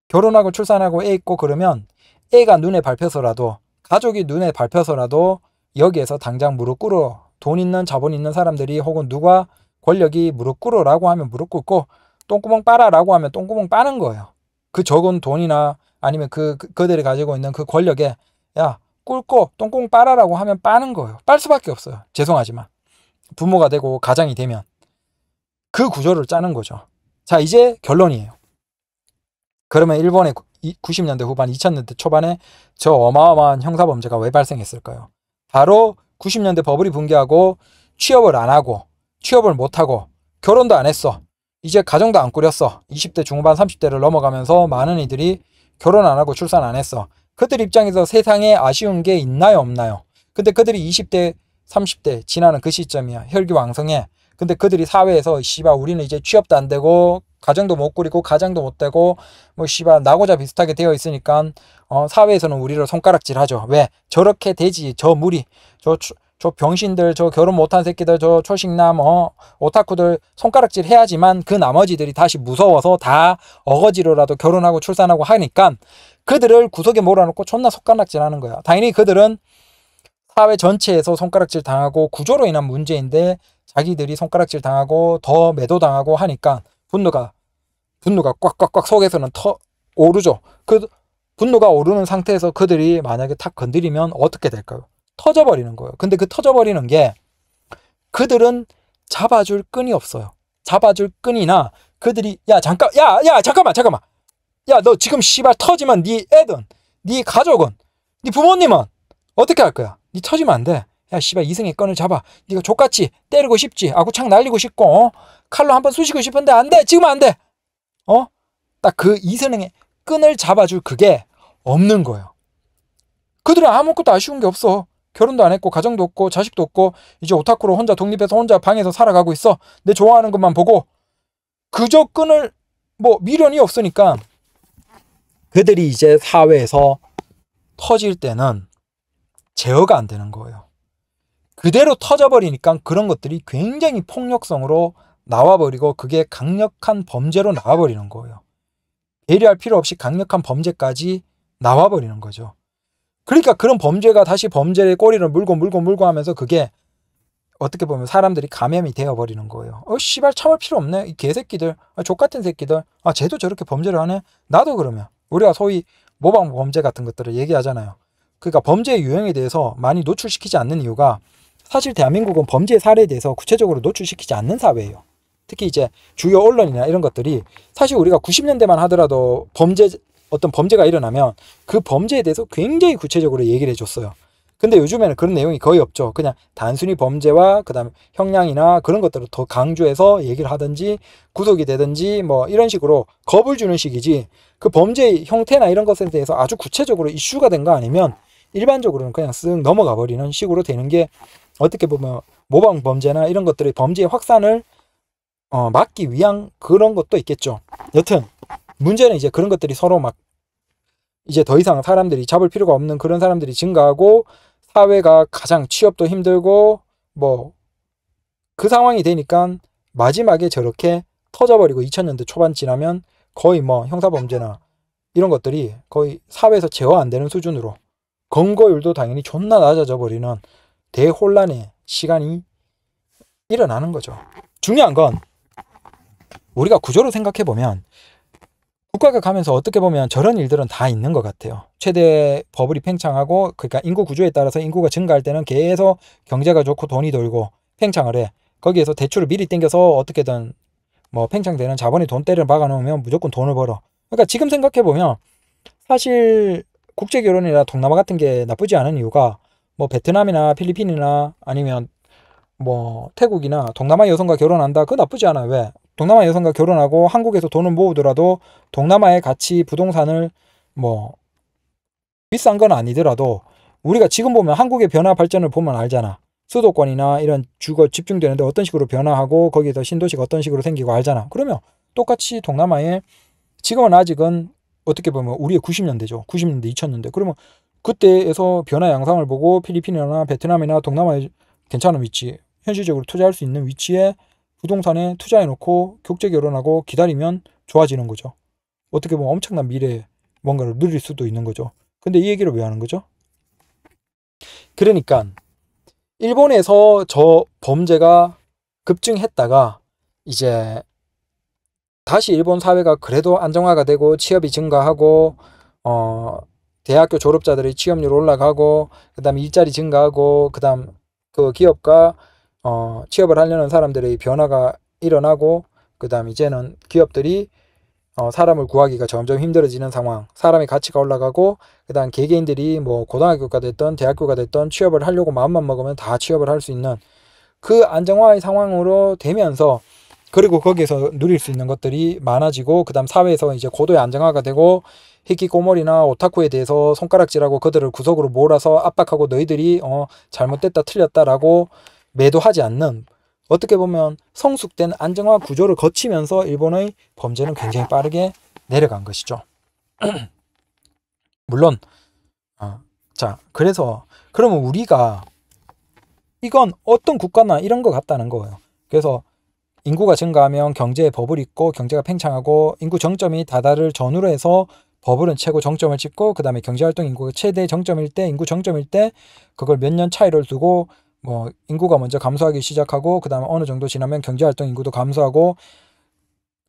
결혼하고 출산하고 애 있고 그러면 애가 눈에 밟혀서라도 가족이 눈에 밟혀서라도 여기에서 당장 무릎 꿇어 돈 있는 자본 있는 사람들이 혹은 누가 권력이 무릎 꿇어라고 하면 무릎 꿇고 똥구멍 빨아라고 하면 똥구멍 빠는 거예요. 그 적은 돈이나 아니면 그, 그 그들이 가지고 있는 그 권력에 야 꿇고 똥구멍 빨아라고 하면 빠는 거예요. 빨 수밖에 없어요. 죄송하지만 부모가 되고 가장이 되면 그 구조를 짜는 거죠. 자, 이제 결론이에요. 그러면 일본의 90년대 후반, 2000년대 초반에 저 어마어마한 형사범죄가 왜 발생했을까요? 바로 90년대 버블이 붕괴하고 취업을 안 하고 취업을 못 하고 결혼도 안 했어. 이제 가정도 안 꾸렸어. 20대 중반, 30대를 넘어가면서 많은 이들이 결혼 안 하고 출산 안 했어. 그들 입장에서 세상에 아쉬운 게 있나요, 없나요? 근데 그들이 20대, 30대 지나는 그 시점이야. 혈기왕성해. 근데 그들이 사회에서 씨발 우리는 이제 취업도 안 되고 가정도 못 꾸리고 가장도 못 되고 뭐 씨발 나고자 비슷하게 되어 있으니까 어 사회에서는 우리를 손가락질하죠. 왜 저렇게 되지? 저 무리 저 저 병신들 저 결혼 못한 새끼들 저 초식남 어 오타쿠들 손가락질 해야지만 그 나머지들이 다시 무서워서 다 어거지로라도 결혼하고 출산하고 하니까 그들을 구석에 몰아놓고 존나 손가락질하는 거야. 당연히 그들은 사회 전체에서 손가락질 당하고 구조로 인한 문제인데 자기들이 손가락질 당하고 더 매도 당하고 하니까 분노가 분노가 꽉꽉꽉 속에서는 터 오르죠. 그 분노가 오르는 상태에서 그들이 만약에 탁 건드리면 어떻게 될까요? 터져버리는 거예요. 근데 그 터져버리는 게 그들은 잡아줄 끈이 없어요. 잡아줄 끈이나 그들이 야 잠깐 야야 야, 잠깐만 잠깐만 야 너 지금 씨발 터지면 네 애든 네 가족은 네 부모님은 어떻게 할 거야? 네 터지면 안 돼. 야 씨발 이승의 건을 잡아 네가 족같이 때리고 싶지 아구창 날리고 싶고 어? 칼로 한 번 쑤시고 싶은데 안돼 지금 안돼 어? 딱 그 이승의 끈을 잡아줄 그게 없는 거예요 그들은 아무것도 아쉬운 게 없어 결혼도 안 했고 가정도 없고 자식도 없고 이제 오타쿠로 혼자 독립해서 혼자 방에서 살아가고 있어 내 좋아하는 것만 보고 그저 끈을 뭐 미련이 없으니까 그들이 이제 사회에서 터질 때는 제어가 안 되는 거예요. 그대로 터져버리니까 그런 것들이 굉장히 폭력성으로 나와버리고 그게 강력한 범죄로 나와버리는 거예요. 배려할 필요 없이 강력한 범죄까지 나와버리는 거죠. 그러니까 그런 범죄가 다시 범죄의 꼬리를 물고 물고 물고 하면서 그게 어떻게 보면 사람들이 감염이 되어버리는 거예요. 어, 씨발, 참을 필요 없네. 이 개새끼들, 아, 족같은 새끼들. 아, 쟤도 저렇게 범죄를 하네? 나도 그러면. 우리가 소위 모방 범죄 같은 것들을 얘기하잖아요. 그러니까 범죄의 유형에 대해서 많이 노출시키지 않는 이유가 사실 대한민국은 범죄 사례에 대해서 구체적으로 노출시키지 않는 사회예요. 특히 이제 주요 언론이나 이런 것들이 사실 우리가 90년대만 하더라도 범죄 어떤 범죄가 일어나면 그 범죄에 대해서 굉장히 구체적으로 얘기를 해줬어요. 근데 요즘에는 그런 내용이 거의 없죠. 그냥 단순히 범죄와 그다음 형량이나 그런 것들을 더 강조해서 얘기를 하든지 구속이 되든지 뭐 이런 식으로 겁을 주는 식이지 그 범죄의 형태나 이런 것에 대해서 아주 구체적으로 이슈가 된 거 아니면 일반적으로는 그냥 쓱 넘어가 버리는 식으로 되는 게 어떻게 보면 모방 범죄나 이런 것들의 범죄의 확산을 어, 막기 위한 그런 것도 있겠죠. 여튼 문제는 이제 그런 것들이 서로 막 이제 더 이상 사람들이 잡을 필요가 없는 그런 사람들이 증가하고 사회가 가장 취업도 힘들고 뭐 그 상황이 되니까 마지막에 저렇게 터져버리고 2000년대 초반 지나면 거의 뭐 형사범죄나 이런 것들이 거의 사회에서 제어 안 되는 수준으로 검거율도 당연히 존나 낮아져 버리는 대혼란의 시간이 일어나는 거죠. 중요한 건 우리가 구조로 생각해 보면 국가가 가면서 어떻게 보면 저런 일들은 다 있는 것 같아요. 최대 버블이 팽창하고 그러니까 인구 구조에 따라서 인구가 증가할 때는 계속 경제가 좋고 돈이 돌고 팽창을 해. 거기에서 대출을 미리 땡겨서 어떻게든 뭐 팽창되는 자본이 돈대를 막아놓으면 무조건 돈을 벌어. 그러니까 지금 생각해 보면 사실 국제결혼이나 동남아 같은 게 나쁘지 않은 이유가 뭐 베트남이나 필리핀이나 아니면 뭐 태국이나 동남아 여성과 결혼한다 그 나쁘지 않아 요왜 동남아 여성과 결혼하고 한국에서 돈을 모으더라도 동남아에 같이 부동산을 뭐 비싼 건 아니더라도 우리가 지금 보면 한국의 변화 발전을 보면 알잖아 수도권이나 이런 주거 집중되는데 어떤 식으로 변화하고 거기에서 신도시가 어떤 식으로 생기고 알잖아 그러면 똑같이 동남아에 지금은 아직은 어떻게 보면 우리의 90년대죠 90년대 2000년대 그러면 그때에서 변화 양상을 보고 필리핀이나 베트남이나 동남아에 괜찮은 위치, 현실적으로 투자할 수 있는 위치에 부동산에 투자해놓고 국제 결혼하고 기다리면 좋아지는 거죠. 어떻게 보면 엄청난 미래에 뭔가를 누릴 수도 있는 거죠. 근데 이 얘기를 왜 하는 거죠? 그러니까 일본에서 저 범죄가 급증했다가 이제 다시 일본 사회가 그래도 안정화가 되고 취업이 증가하고 어 대학교 졸업자들의 취업률 올라가고 그다음 일자리 증가하고 그다음 그 기업과 어, 취업을 하려는 사람들의 변화가 일어나고 그다음 이제는 기업들이 어, 사람을 구하기가 점점 힘들어지는 상황, 사람의 가치가 올라가고 그다음 개개인들이 뭐 고등학교가 됐던 대학교가 됐던 취업을 하려고 마음만 먹으면 다 취업을 할 수 있는 그 안정화의 상황으로 되면서 그리고 거기에서 누릴 수 있는 것들이 많아지고 그다음 사회에서 이제 고도의 안정화가 되고 히키꼬머이나 오타쿠에 대해서 손가락질하고 그들을 구석으로 몰아서 압박하고 너희들이 어, 잘못됐다 틀렸다라고 매도하지 않는 어떻게 보면 성숙된 안정화 구조를 거치면서 일본의 범죄는 굉장히 빠르게 내려간 것이죠. 물론 어, 자 그래서 그러면 우리가 이건 어떤 국가나 이런 것 같다는 거예요. 그래서 인구가 증가하면 경제에 버블이 있고 경제가 팽창하고 인구 정점이 다다를 전후로 해서 버블은 최고 정점을 찍고 그다음에 경제활동 인구가 최대 정점일 때 인구 정점일 때 그걸 몇 년 차이를 두고 뭐 인구가 먼저 감소하기 시작하고 그다음에 어느 정도 지나면 경제활동 인구도 감소하고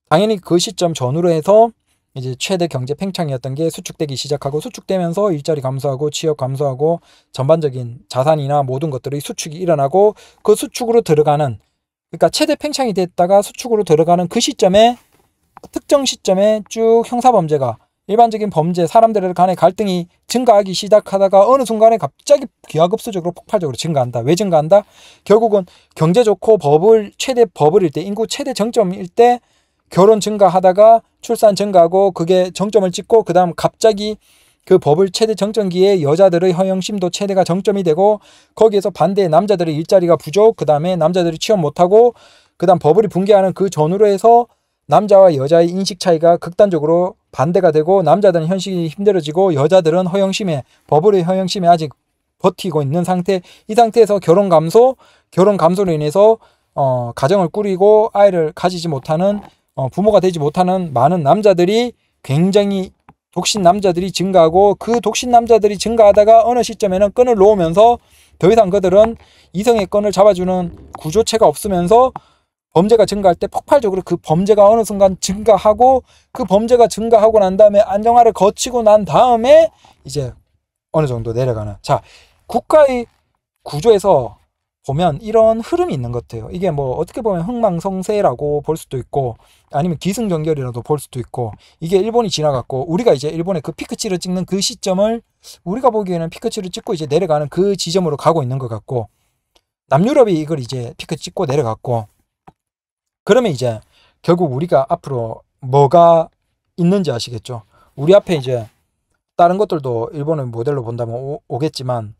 당연히 그 시점 전후로 해서 이제 최대 경제 팽창이었던 게 수축되기 시작하고 수축되면서 일자리 감소하고 취업 감소하고 전반적인 자산이나 모든 것들이 수축이 일어나고 그 수축으로 들어가는 그러니까 최대 팽창이 됐다가 수축으로 들어가는 그 시점에 특정 시점에 쭉 형사 범죄가 일반적인 범죄, 사람들 간의 갈등이 증가하기 시작하다가 어느 순간에 갑자기 기하급수적으로 폭발적으로 증가한다. 왜 증가한다? 결국은 경제 좋고 버블, 최대 버블일 때, 인구 최대 정점일 때 결혼 증가하다가 출산 증가하고 그게 정점을 찍고 그 다음 갑자기 그 버블 최대 정점기에 여자들의 허영심도 최대가 정점이 되고 거기에서 반대에 남자들의 일자리가 부족 그 다음에 남자들이 취업 못하고 그 다음 버블이 붕괴하는 그 전후로 해서 남자와 여자의 인식 차이가 극단적으로 반대가 되고 남자들은 현실이 힘들어지고 여자들은 허영심에 버블의 허영심에 아직 버티고 있는 상태 이 상태에서 결혼 감소 결혼 감소로 인해서 어, 가정을 꾸리고 아이를 가지지 못하는 어, 부모가 되지 못하는 많은 남자들이 굉장히 독신 남자들이 증가하고 그 독신 남자들이 증가하다가 어느 시점에는 끈을 놓으면서 더 이상 그들은 이성의 끈을 잡아주는 구조체가 없으면서 범죄가 증가할 때 폭발적으로 그 범죄가 어느 순간 증가하고 그 범죄가 증가하고 난 다음에 안정화를 거치고 난 다음에 이제 어느 정도 내려가는 자 국가의 구조에서 보면 이런 흐름이 있는 것 같아요. 이게 뭐 어떻게 보면 흥망성세라고볼 수도 있고 아니면 기승전결이라도 볼 수도 있고 이게 일본이 지나갔고 우리가 이제 일본의 그 피크치를 찍는 그 시점을 우리가 보기에는 피크치를 찍고 이제 내려가는 그 지점으로 가고 있는 것 같고 남유럽이 이걸 이제 피크 찍고 내려갔고 그러면 이제 결국 우리가 앞으로 뭐가 있는지 아시겠죠? 우리 앞에 이제 다른 것들도 일본의 모델로 본다면 오, 오겠지만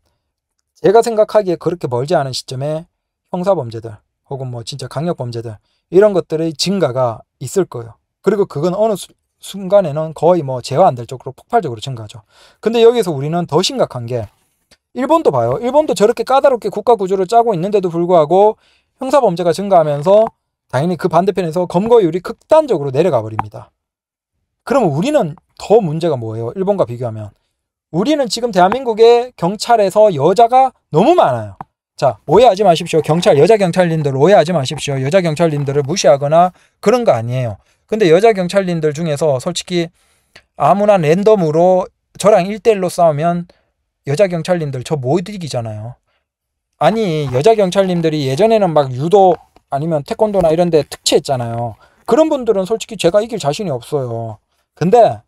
제가 생각하기에 그렇게 멀지 않은 시점에 형사범죄들 혹은 뭐 진짜 강력범죄들 이런 것들의 증가가 있을 거예요. 그리고 그건 어느 수, 순간에는 거의 뭐 제어 안 될쪽으로 폭발적으로 증가하죠. 근데 여기서 우리는 더 심각한 게 일본도 봐요. 일본도 저렇게 까다롭게 국가 구조를 짜고 있는데도 불구하고 형사범죄가 증가하면서 당연히 그 반대편에서 검거율이 극단적으로 내려가 버립니다. 그러면 우리는 더 문제가 뭐예요? 일본과 비교하면. 우리는 지금 대한민국의 경찰에서 여자가 너무 많아요. 자, 오해하지 마십시오. 경찰, 여자 경찰님들 오해하지 마십시오. 여자 경찰님들을 무시하거나 그런 거 아니에요. 근데 여자 경찰님들 중에서 솔직히 아무나 랜덤으로 저랑 일대일로 싸우면 여자 경찰님들 저 못 이기잖아요. 아니, 여자 경찰님들이 예전에는 막 유도 아니면 태권도나 이런 데 특채했잖아요. 그런 분들은 솔직히 제가 이길 자신이 없어요. 근데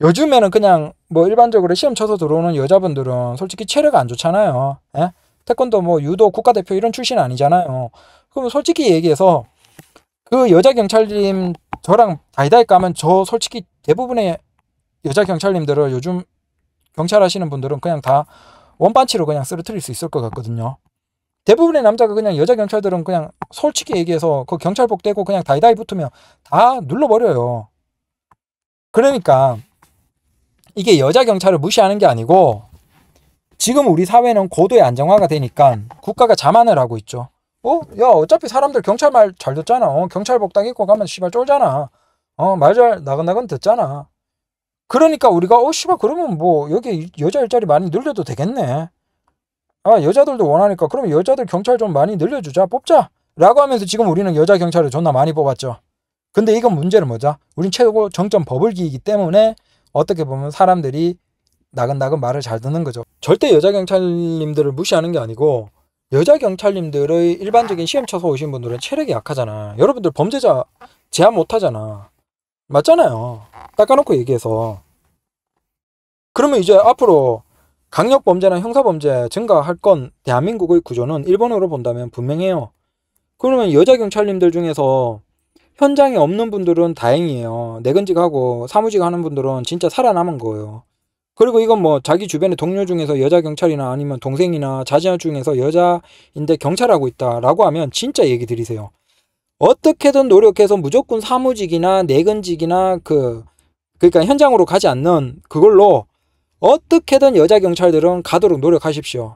요즘에는 그냥 뭐 일반적으로 시험 쳐서 들어오는 여자분들은 솔직히 체력 안 좋잖아요. 예? 태권도 뭐 유도 국가대표 이런 출신 아니잖아요. 그럼 솔직히 얘기해서 그 여자 경찰님 저랑 다이다이 까면 저 솔직히 대부분의 여자 경찰님들을 요즘 경찰 하시는 분들은 그냥 다 원반치로 그냥 쓰러뜨릴 수 있을 것 같거든요. 대부분의 남자가 그냥 여자 경찰들은 그냥 솔직히 얘기해서 그 경찰복 떼고 그냥 다이다이 붙으면 다 눌러버려요. 그러니까 이게 여자 경찰을 무시하는 게 아니고 지금 우리 사회는 고도의 안정화가 되니까 국가가 자만을 하고 있죠. 어? 야 어차피 사람들 경찰 말 잘 듣잖아. 어, 경찰복 딱 입고 가면 씨발 쫄잖아. 어, 말 잘 나긋나긋 듣잖아. 그러니까 우리가 어 씨발 그러면 뭐 여기 여자 일자리 많이 늘려도 되겠네. 아 여자들도 원하니까 그럼 여자들 경찰 좀 많이 늘려주자 뽑자 라고 하면서 지금 우리는 여자 경찰을 존나 많이 뽑았죠. 근데 이건 문제는 뭐죠? 우린 최고 정점 버블기이기 때문에 어떻게 보면 사람들이 나긋나긋 말을 잘 듣는 거죠. 절대 여자 경찰님들을 무시하는 게 아니고 여자 경찰님들의 일반적인 시험 쳐서 오신 분들은 체력이 약하잖아. 여러분들 범죄자 제압 못 하잖아. 맞잖아요. 닦아놓고 얘기해서. 그러면 이제 앞으로 강력 범죄나 형사 범죄 증가할 건 대한민국의 구조는 일본어로 본다면 분명해요. 그러면 여자 경찰님들 중에서 현장에 없는 분들은 다행이에요. 내근직하고 사무직 하는 분들은 진짜 살아남은 거예요. 그리고 이건 뭐 자기 주변의 동료 중에서 여자 경찰이나 아니면 동생이나 자제한 중에서 여자인데 경찰하고 있다라고 하면 진짜 얘기 드리세요. 어떻게든 노력해서 무조건 사무직이나 내근직이나 그 그러니까 현장으로 가지 않는 그걸로 어떻게든 여자 경찰들은 가도록 노력하십시오.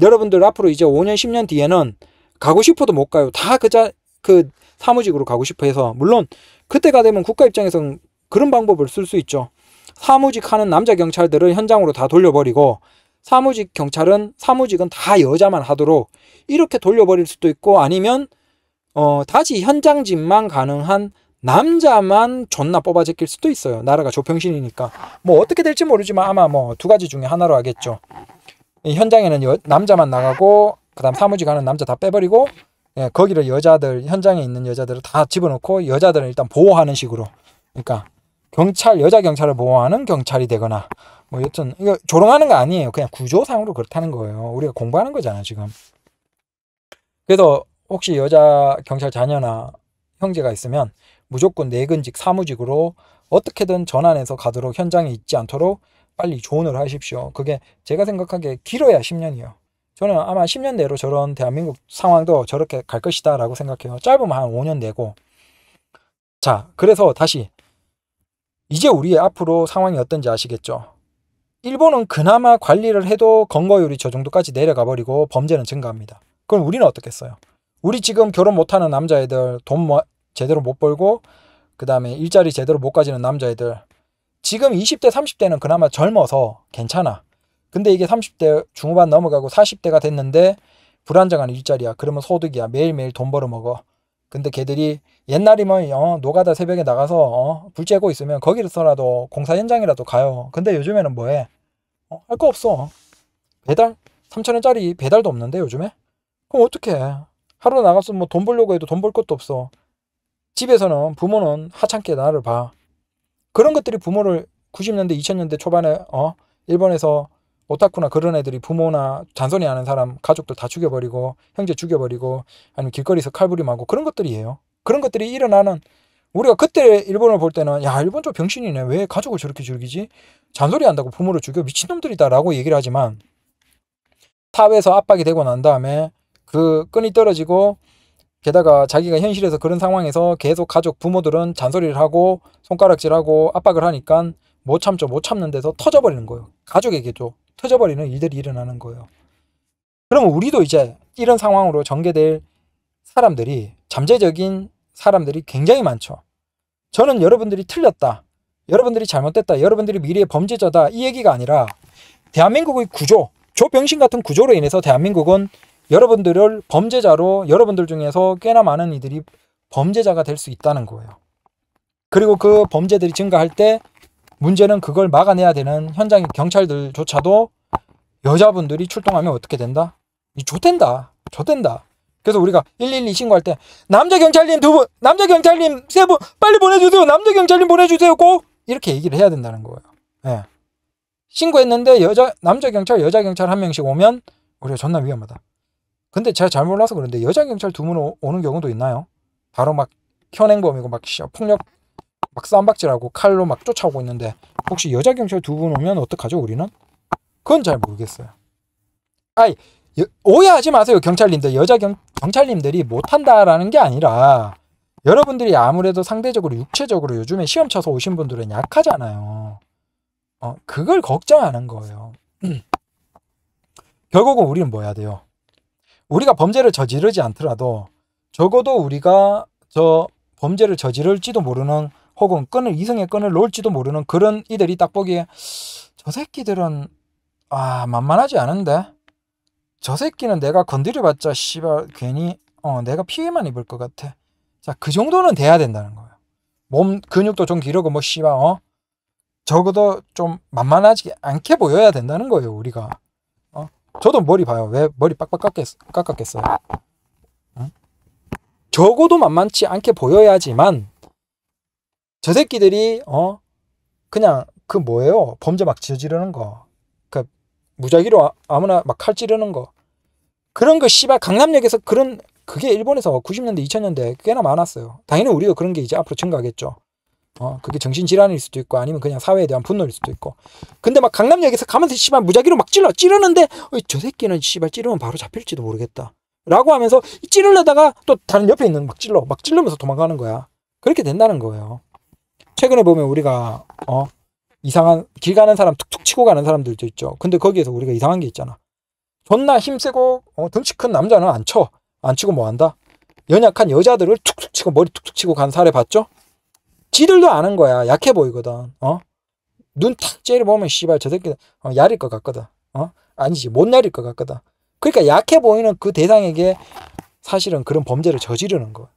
여러분들 앞으로 이제 5년, 10년 뒤에는 가고 싶어도 못 가요. 다 그자 그 사무직으로 가고 싶어 해서 물론 그때가 되면 국가 입장에서는 그런 방법을 쓸 수 있죠. 사무직 하는 남자 경찰들을 현장으로 다 돌려버리고 사무직 경찰은 사무직은 다 여자만 하도록 이렇게 돌려버릴 수도 있고 아니면 어 다시 현장직만 가능한 남자만 존나 뽑아 제낄 수도 있어요. 나라가 조평신이니까. 뭐 어떻게 될지 모르지만 아마 뭐 두 가지 중에 하나로 하겠죠. 현장에는 여, 남자만 나가고 그다음 사무직 하는 남자 다 빼버리고 예, 거기를 여자들 현장에 있는 여자들을 다 집어넣고 여자들은 일단 보호하는 식으로. 그러니까 경찰 여자 경찰을 보호하는 경찰이 되거나 뭐 여튼 이거 조롱하는 거 아니에요. 그냥 구조상으로 그렇다는 거예요. 우리가 공부하는 거잖아 지금. 그래서 혹시 여자 경찰 자녀나 형제가 있으면 무조건 내근직 사무직으로 어떻게든 전환해서 가도록 현장에 있지 않도록 빨리 조언을 하십시오. 그게 제가 생각하기에 길어야 10년이요. 저는 아마 10년 내로 저런 대한민국 상황도 저렇게 갈 것이다 라고 생각해요. 짧으면 한 5년 내고. 자, 그래서 다시. 이제 우리의 앞으로 상황이 어떤지 아시겠죠? 일본은 그나마 관리를 해도 건거율이 저 정도까지 내려가 버리고 범죄는 증가합니다. 그럼 우리는 어떻겠어요? 우리 지금 결혼 못하는 남자애들 돈 뭐 제대로 못 벌고 그다음에 일자리 제대로 못 가지는 남자애들 지금 20대 30대는 그나마 젊어서 괜찮아. 근데 이게 30대 중후반 넘어가고 40대가 됐는데 불안정한 일자리야. 그러면 소득이야. 매일매일 돈 벌어 먹어. 근데 걔들이 옛날이면 어, 노가다 새벽에 나가서 어, 불쬐고 있으면 거기서라도 공사 현장이라도 가요. 근데 요즘에는 뭐해? 어, 할 거 없어. 배달? 3천원짜리 배달도 없는데 요즘에? 그럼 어떡해. 하루 나가서 뭐 돈 벌려고 해도 돈 벌 것도 없어. 집에서는 부모는 하찮게 나를 봐. 그런 것들이 부모를 90년대, 2000년대 초반에 어 일본에서 오타쿠나 그런 애들이 부모나 잔소리 하는 사람 가족들 다 죽여버리고 형제 죽여버리고 아니면 길거리에서 칼부림하고 그런 것들이에요. 그런 것들이 일어나는 우리가 그때 일본을 볼 때는 야 일본 저 병신이네 왜 가족을 저렇게 죽이지 잔소리한다고 부모를 죽여 미친놈들이다라고 얘기를 하지만 탑에서 압박이 되고 난 다음에 그 끈이 떨어지고 게다가 자기가 현실에서 그런 상황에서 계속 가족 부모들은 잔소리를 하고 손가락질하고 압박을 하니까 못 참죠 못 참는 데서 터져버리는 거예요 가족에게도 터져버리는 일들이 일어나는 거예요 그러면 우리도 이제 이런 상황으로 전개될 사람들이 잠재적인 사람들이 굉장히 많죠 저는 여러분들이 틀렸다 여러분들이 잘못됐다 여러분들이 미래의 범죄자다 이 얘기가 아니라 대한민국의 구조 조병신 같은 구조로 인해서 대한민국은 여러분들을 범죄자로 여러분들 중에서 꽤나 많은 이들이 범죄자가 될 수 있다는 거예요. 그리고 그 범죄들이 증가할 때 문제는 그걸 막아내야 되는 현장 경찰들조차도 여자분들이 출동하면 어떻게 된다? 좋된다 조된다. 그래서 우리가 112 신고할 때 남자 경찰님 두 분, 남자 경찰님 세 분 빨리 보내주세요. 남자 경찰님 보내주세요. 꼭 이렇게 얘기를 해야 된다는 거예요. 예. 신고했는데 여자 남자 경찰, 여자 경찰 한 명씩 오면 우리가 존나 위험하다. 근데 제가 잘 몰라서 그런데 여자 경찰 두 분 오는 경우도 있나요? 바로 막 현행범이고 막 폭력 막 쌈박질하고 칼로 막 쫓아오고 있는데 혹시 여자 경찰 두 분 오면 어떡하죠 우리는? 그건 잘 모르겠어요. 아이 오해하지 마세요 경찰님들 여자 경, 경찰님들이 못한다라는 게 아니라 여러분들이 아무래도 상대적으로 육체적으로 요즘에 시험 쳐서 오신 분들은 약하잖아요. 어, 그걸 걱정하는 거예요. 결국은 우리는 뭐 해야 돼요? 우리가 범죄를 저지르지 않더라도 적어도 우리가 저 범죄를 저지를지도 모르는 혹은 끈을 이성의 끈을 놓을지도 모르는 그런 이들이 딱 보기에 저 새끼들은 아 만만하지 않은데 저 새끼는 내가 건드려봤자 씨발 괜히 어 내가 피해만 입을 것 같아 자그 정도는 돼야 된다는 거예요 몸 근육도 좀 길고 뭐 씨발 어 적어도 좀 만만하지 않게 보여야 된다는 거예요 우리가 저도 머리 봐요. 왜 머리 빡빡 깎겠, 깎았겠어요? 적어도 만만치 않게 보여야지만 저 새끼들이 어 그냥 그 뭐예요? 범죄 막저지르는 거. 그 무작위로 아, 아무나 막 칼 찌르는 거. 그런 거 씨발 강남역에서 그런 그게 일본에서 90년대 2000년대 꽤나 많았어요. 당연히 우리도 그런 게 이제 앞으로 증가하겠죠. 어, 그게 정신질환일 수도 있고 아니면 그냥 사회에 대한 분노일 수도 있고. 근데 막 강남역에서 가면서 씨발 무작위로 막 찔러 찌르는데 어저 새끼는 씨발 찌르면 바로 잡힐지도 모르겠다. 라고 하면서 찌르려다가 또 다른 옆에 있는 막 찔러 막 찔르면서 도망가는 거야. 그렇게 된다는 거예요. 최근에 보면 우리가 어 이상한 길 가는 사람 툭툭 치고 가는 사람들도 있죠. 근데 거기에서 우리가 이상한 게 있잖아. 존나 힘세고 어, 덩치 큰 남자는 안 쳐. 안 치고 뭐 한다? 연약한 여자들을 툭툭 치고 머리 툭툭 치고 간 사례 봤죠? 지들도 아는 거야. 약해 보이거든. 어? 눈탁 째려보면 씨발 저 새끼 어, 야릴 것 같거든. 어? 아니지 못 야릴 것 같거든. 그러니까 약해 보이는 그 대상에게 사실은 그런 범죄를 저지르는 거.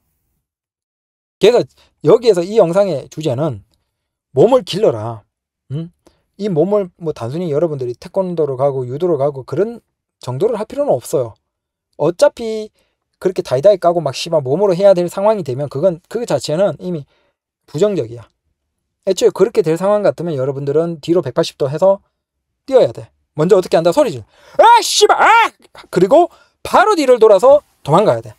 그래서 여기에서 이 영상의 주제는 몸을 길러라. 음? 이 몸을 뭐 단순히 여러분들이 태권도로 가고 유도로 가고 그런 정도를 할 필요는 없어요. 어차피 그렇게 다이다이 까고 막 씨발 몸으로 해야 될 상황이 되면 그건 그 자체는 이미 부정적이야. 애초에 그렇게 될 상황 같으면 여러분들은 뒤로 180도 해서 뛰어야 돼. 먼저 어떻게 한다? 소리 질. 아, 씨발! 아! 그리고 바로 뒤를 돌아서 도망가야 돼.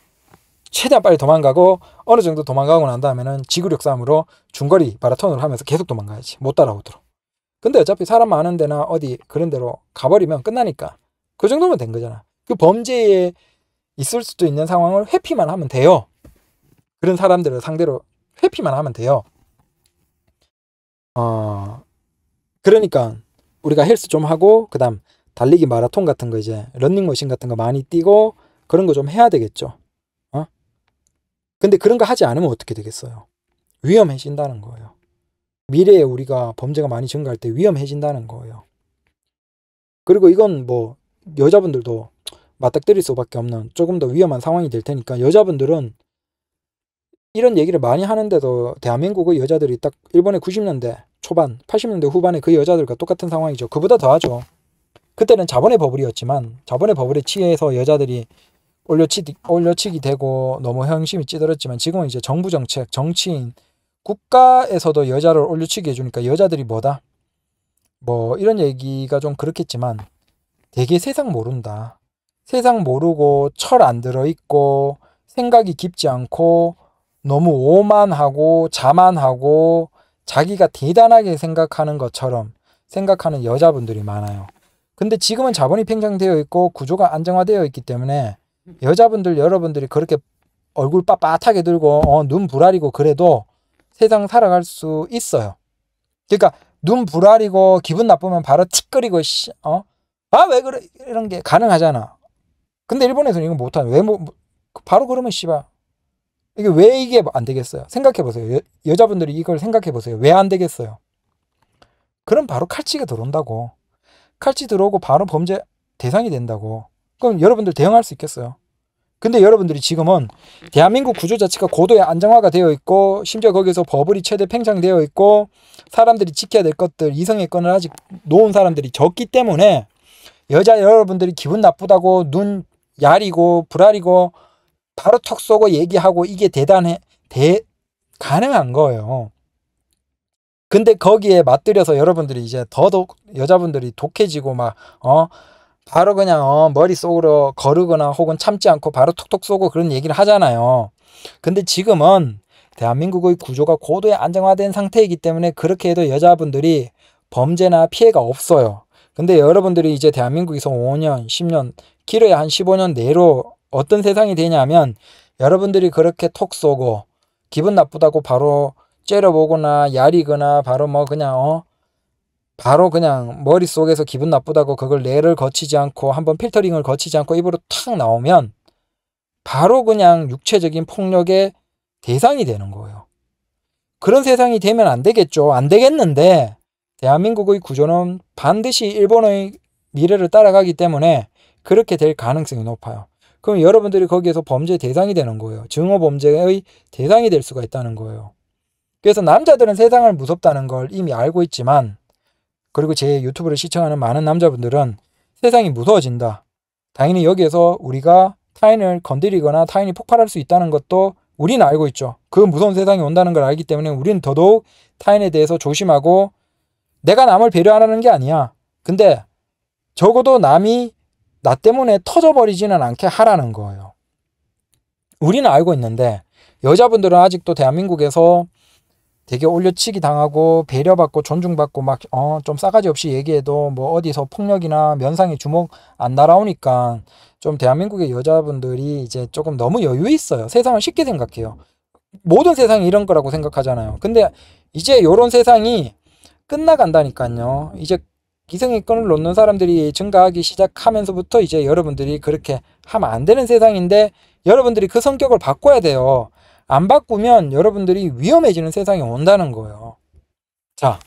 최대한 빨리 도망가고 어느 정도 도망가고 난 다음에는 지구력 싸움으로 중거리 마라톤을 하면서 계속 도망가야지. 못 따라오도록. 근데 어차피 사람 많은 데나 어디 그런 데로 가버리면 끝나니까 그 정도면 된 거잖아. 그 범죄에 있을 수도 있는 상황을 회피만 하면 돼요. 그런 사람들을 상대로 회피만 하면 돼요. 어, 그러니까 우리가 헬스 좀 하고 그다음 달리기 마라톤 같은 거 이제 런닝머신 같은 거 많이 뛰고 그런 거 좀 해야 되겠죠. 어? 근데 그런 거 하지 않으면 어떻게 되겠어요? 위험해진다는 거예요. 미래에 우리가 범죄가 많이 증가할 때 위험해진다는 거예요. 그리고 이건 뭐 여자분들도 맞닥뜨릴 수밖에 없는 조금 더 위험한 상황이 될 테니까 여자분들은 이런 얘기를 많이 하는데도 대한민국의 여자들이 딱 일본의 90년대 초반, 80년대 후반에 그 여자들과 똑같은 상황이죠. 그보다 더하죠. 그때는 자본의 버블이었지만 자본의 버블에 취해서 여자들이 올려치, 올려치기 되고 너무 형심이 찌들었지만 지금은 이제 정부 정책, 정치인, 국가에서도 여자를 올려치게 해주니까 여자들이 뭐다? 뭐 이런 얘기가 좀 그렇겠지만 되게 세상 모른다. 세상 모르고 철 안 들어있고 생각이 깊지 않고 너무 오만하고 자만하고 자기가 대단하게 생각하는 것처럼 생각하는 여자분들이 많아요. 근데 지금은 자본이 팽창되어 있고 구조가 안정화되어 있기 때문에 여자분들 여러분들이 그렇게 얼굴 빳빳하게 들고 어, 눈 부라리고 그래도 세상 살아갈 수 있어요. 그러니까 눈 부라리고 기분 나쁘면 바로 틱거리고 씨, 어? 아왜 그래 이런 게 가능하잖아. 근데 일본에서는 이거 못하는 왜뭐 뭐, 바로 그러면 씨발 이게 왜 이게 안 되겠어요? 생각해 보세요. 여, 자분들이 이걸 생각해 보세요. 왜 안 되겠어요? 그럼 바로 칼치가 들어온다고. 칼치 들어오고 바로 범죄 대상이 된다고. 그럼 여러분들 대응할 수 있겠어요? 근데 여러분들이 지금은 대한민국 구조 자체가 고도의 안정화가 되어 있고 심지어 거기서 버블이 최대 팽창되어 있고 사람들이 지켜야 될 것들 이성의 건을 아직 놓은 사람들이 적기 때문에 여자 여러분들이 기분 나쁘다고 눈 야리고 불알이고 바로 턱 쏘고 얘기하고 이게 대단해 대 가능한 거예요. 근데 거기에 맞들여서 여러분들이 이제 더더욱 여자분들이 독해지고 막 어 바로 그냥 어 머리 속으로 거르거나 혹은 참지 않고 바로 톡톡 쏘고 그런 얘기를 하잖아요. 근데 지금은 대한민국의 구조가 고도에 안정화된 상태이기 때문에 그렇게 해도 여자분들이 범죄나 피해가 없어요. 근데 여러분들이 이제 대한민국에서 5년, 10년, 길어야 한 15년 내로 어떤 세상이 되냐면 여러분들이 그렇게 톡 쏘고 기분 나쁘다고 바로 째려보거나 야리거나 바로 뭐 그냥 어 바로 그냥 머릿속에서 기분 나쁘다고 그걸 뇌를 거치지 않고 한번 필터링을 거치지 않고 입으로 탁 나오면 바로 그냥 육체적인 폭력의 대상이 되는 거예요. 그런 세상이 되면 안 되겠죠. 안 되겠는데 대한민국의 구조는 반드시 일본의 미래를 따라가기 때문에 그렇게 될 가능성이 높아요. 그럼 여러분들이 거기에서 범죄 대상이 되는 거예요. 증오 범죄의 대상이 될 수가 있다는 거예요. 그래서 남자들은 세상을 무섭다는 걸 이미 알고 있지만 그리고 제 유튜브를 시청하는 많은 남자분들은 세상이 무서워진다. 당연히 여기에서 우리가 타인을 건드리거나 타인이 폭발할 수 있다는 것도 우리는 알고 있죠. 그 무서운 세상이 온다는 걸 알기 때문에 우리는 더더욱 타인에 대해서 조심하고 내가 남을 배려하라는 게 아니야. 근데 적어도 남이 나 때문에 터져버리지는 않게 하라는 거예요. 우리는 알고 있는데 여자분들은 아직도 대한민국에서 되게 올려치기 당하고 배려받고 존중받고 막어좀 싸가지 없이 얘기해도 뭐 어디서 폭력이나 면상이 주먹 안 날아오니까 좀 대한민국의 여자분들이 이제 조금 너무 여유 있어요. 세상을 쉽게 생각해요. 모든 세상이 이런 거라고 생각하잖아요. 근데 이제 요런 세상이 끝나간다니까요. 이제 기생이권을 놓는 사람들이 증가하기 시작하면서부터 이제 여러분들이 그렇게 하면 안 되는 세상인데 여러분들이 그 성격을 바꿔야 돼요. 안 바꾸면 여러분들이 위험해지는 세상이 온다는 거예요. 자.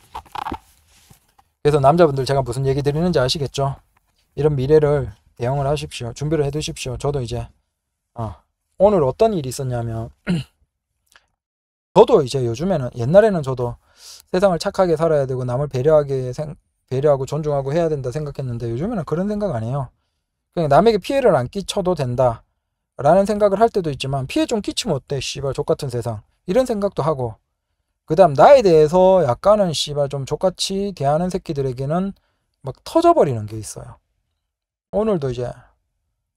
그래서 남자분들 제가 무슨 얘기 드리는지 아시겠죠? 이런 미래를 대응을 하십시오. 준비를 해 두십시오. 저도 이제 어, 오늘 어떤 일이 있었냐면 저도 이제 요즘에는 옛날에는 저도 세상을 착하게 살아야 되고 남을 배려하게 생, 배려하고 존중하고 해야 된다 생각했는데 요즘에는 그런 생각 아니에요 그냥 남에게 피해를 안 끼쳐도 된다. 라는 생각을 할 때도 있지만 피해 좀 끼치면 어때 씨발 족같은 세상 이런 생각도 하고 그 다음 나에 대해서 약간은 씨발 좀 족같이 대하는 새끼들에게는 막 터져버리는 게 있어요 오늘도 이제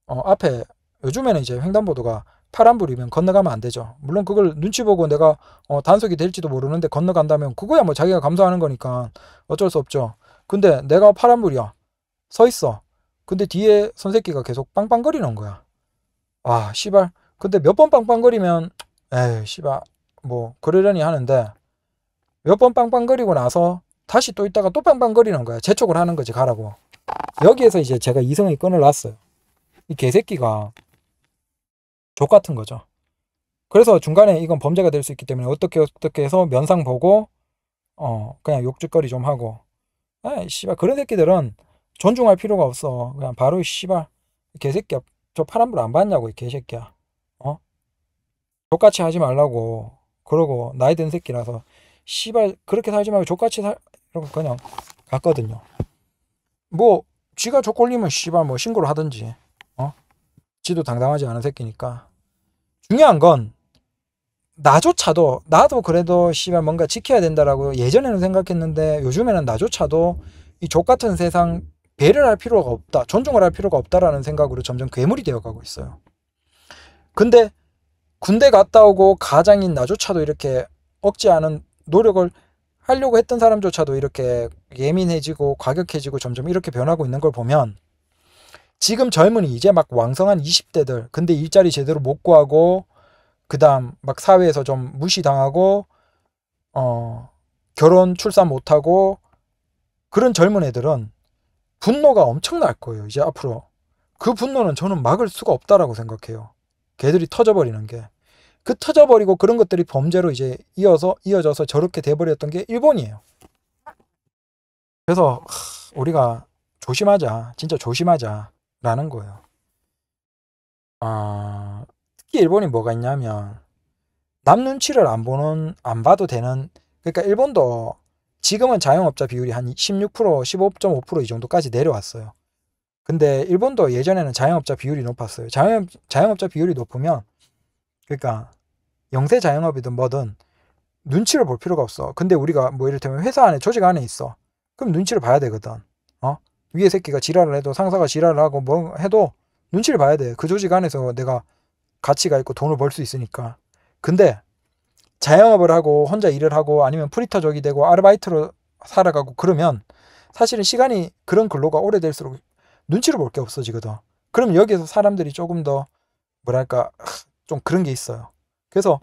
어 앞에 요즘에는 이제 횡단보도가 파란불이면 건너가면 안 되죠 물론 그걸 눈치 보고 내가 어 단속이 될지도 모르는데 건너간다면 그거야 뭐 자기가 감수하는 거니까 어쩔 수 없죠 근데 내가 파란불이야. 서 있어. 근데 뒤에 손새끼가 계속 빵빵거리는 거야. 아, 씨발. 근데 몇 번 빵빵거리면 에이, 씨발. 뭐 그러려니 하는데 몇 번 빵빵거리고 나서 다시 또 있다가 또 빵빵거리는 거야. 재촉을 하는 거지 가라고. 여기에서 이제 제가 이성의 끈을 놨어요. 이 개새끼가 족 같은 거죠. 그래서 중간에 이건 범죄가 될 수 있기 때문에 어떻게 어떻게 해서 면상 보고 어 그냥 욕짓거리 좀 하고 아, 씨발 그런 새끼들은 존중할 필요가 없어. 그냥 바로 씨발 개새끼야. 저 파란불 안 봤냐고 이 개새끼야. 어? 똑같이 하지 말라고. 그러고 나이 든 새끼라서 씨발 그렇게 살지 말고 족같이 살라고 그냥 갔거든요. 뭐 쥐가 족걸리면 씨발 뭐 신고를 하든지 어? 지도 당당하지 않은 새끼니까 중요한 건 나조차도 나도 그래도 씨발 뭔가 지켜야 된다라고 예전에는 생각했는데 요즘에는 나조차도 이족 같은 세상 배를 할 필요가 없다 존중을 할 필요가 없다라는 생각으로 점점 괴물이 되어가고 있어요. 근데 군대 갔다 오고 가장인 나조차도 이렇게 억지 않은 노력을 하려고 했던 사람조차도 이렇게 예민해지고 과격해지고 점점 이렇게 변하고 있는 걸 보면 지금 젊은이 이제 막 왕성한 20대들 근데 일자리 제대로 못 구하고 그다음 막 사회에서 좀 무시당하고 어 결혼 출산 못하고 그런 젊은 애들은 분노가 엄청날 거예요. 이제 앞으로 그 분노는 저는 막을 수가 없다라고 생각해요. 걔들이 터져버리는 게. 그 터져버리고 그런 것들이 범죄로 이제 이어서 이어져서 저렇게 돼버렸던 게 일본이에요. 그래서 우리가 조심하자, 진짜 조심하자라는 거예요. 아. 특히 일본이 뭐가 있냐면 남 눈치를 안 보는 안 봐도 되는 그러니까 일본도 지금은 자영업자 비율이 한16% 15.5%이 정도까지 내려왔어요. 근데 일본도 예전에는 자영업자 비율이 높았어요. 자영, 자영업자 비율이 높으면 그러니까 영세 자영업이든 뭐든 눈치를 볼 필요가 없어. 근데 우리가 뭐 이를테면 회사 안에 조직 안에 있어. 그럼 눈치를 봐야 되거든. 어? 위에 새끼가 지랄을 해도 상사가 지랄을 하고 뭐 해도 눈치를 봐야 돼. 그 조직 안에서 내가 가치가 있고 돈을 벌 수 있으니까. 근데 자영업을 하고 혼자 일을 하고 아니면 프리터족이 되고 아르바이트로 살아가고 그러면 사실은 시간이 그런 근로가 오래될수록 눈치를 볼 게 없어지거든. 그럼 여기에서 사람들이 조금 더 뭐랄까 좀 그런 게 있어요. 그래서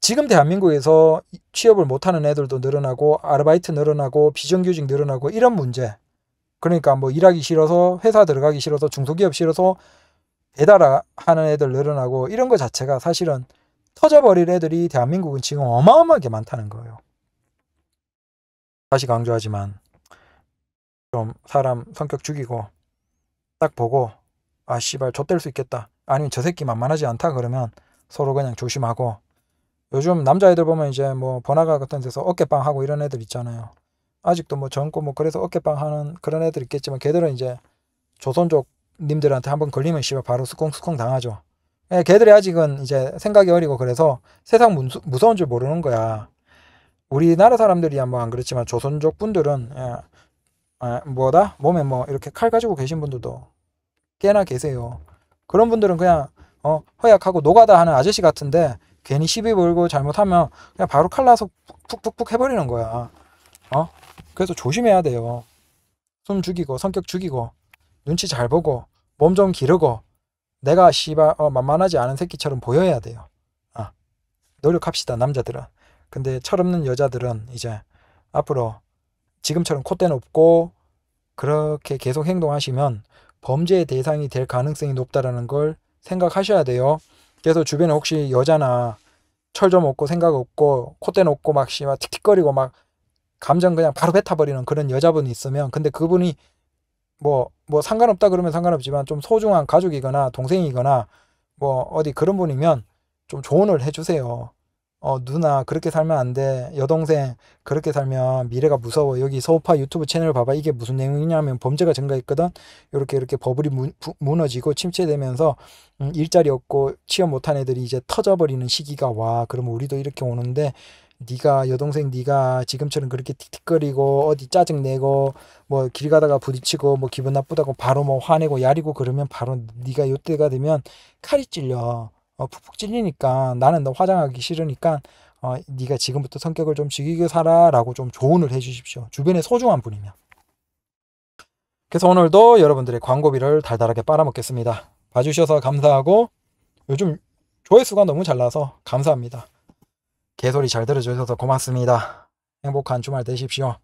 지금 대한민국에서 취업을 못하는 애들도 늘어나고 아르바이트 늘어나고 비정규직 늘어나고 이런 문제 그러니까 뭐 일하기 싫어서 회사 들어가기 싫어서 중소기업 싫어서 배달 하는 애들 늘어나고 이런 것 자체가 사실은 터져버릴 애들이 대한민국은 지금 어마어마하게 많다는 거예요. 다시 강조하지만 좀 사람 성격 죽이고 딱 보고 아 씨발 좆될 수 있겠다 아니면 저 새끼 만만하지 않다 그러면 서로 그냥 조심하고 요즘 남자애들 보면 이제 뭐 번화가 같은 데서 어깨빵 하고 이런 애들 있잖아요 아직도 뭐 젊고 뭐 그래서 어깨빵 하는 그런 애들 있겠지만 걔들은 이제 조선족 님들한테 한번 걸리면 씨발 바로 수콩수콩 당하죠. 예, 걔들이 아직은 이제 생각이 어리고 그래서 세상 무서, 무서운 줄 모르는 거야. 우리나라 사람들이야 뭐안 그렇지만 조선족 분들은 예, 예, 뭐다 몸에 뭐 이렇게 칼 가지고 계신 분들도 꽤나 계세요. 그런 분들은 그냥 어, 허약하고 노가다 하는 아저씨 같은데 괜히 시비 벌고 잘못하면 그냥 바로 칼라서 푹푹푹 해버리는 거야. 어? 그래서 조심해야 돼요. 숨 죽이고 성격 죽이고 눈치 잘 보고 몸 좀 기르고 내가 씨발 어, 만만하지 않은 새끼처럼 보여야 돼요. 아 노력합시다 남자들은. 근데 철없는 여자들은 이제 앞으로 지금처럼 콧대 높고 그렇게 계속 행동하시면 범죄의 대상이 될 가능성이 높다라는 걸 생각하셔야 돼요. 그래서 주변에 혹시 여자나 철 좀 없고 생각 없고 콧대 높고 막씨발 틱틱거리고 막 감정 그냥 바로 뱉어버리는 그런 여자분이 있으면 근데 그분이 뭐, 뭐 상관없다 그러면 상관없지만 좀 소중한 가족이거나 동생이거나 뭐 어디 그런 분이면 좀 조언을 해주세요. 어, 누나, 그렇게 살면 안 돼. 여동생, 그렇게 살면 미래가 무서워. 여기 소파 유튜브 채널 봐봐. 이게 무슨 내용이냐면 범죄가 증가했거든. 이렇게 이렇게 버블이 무, 부, 무너지고 침체되면서 음, 일자리 없고 취업 못한 애들이 이제 터져버리는 시기가 와. 그러면 우리도 이렇게 오는데 네가 여동생 네가 지금처럼 그렇게 틱틱거리고 어디 짜증 내고 뭐 길 가다가 부딪히고 뭐 기분 나쁘다고 바로 뭐 화내고 야리고 그러면 바로 네가 요때가 되면 칼이 찔려 어, 푹푹 찔리니까 나는 너 화장하기 싫으니까 어, 네가 지금부터 성격을 좀 지키게 살아라고 좀 조언을 해주십시오. 주변에 소중한 분이면. 그래서 오늘도 여러분들의 광고비를 달달하게 빨아먹겠습니다. 봐주셔서 감사하고 요즘 조회수가 너무 잘 나서 감사합니다. 개소리 잘 들어주셔서 고맙습니다. 행복한 주말 되십시오.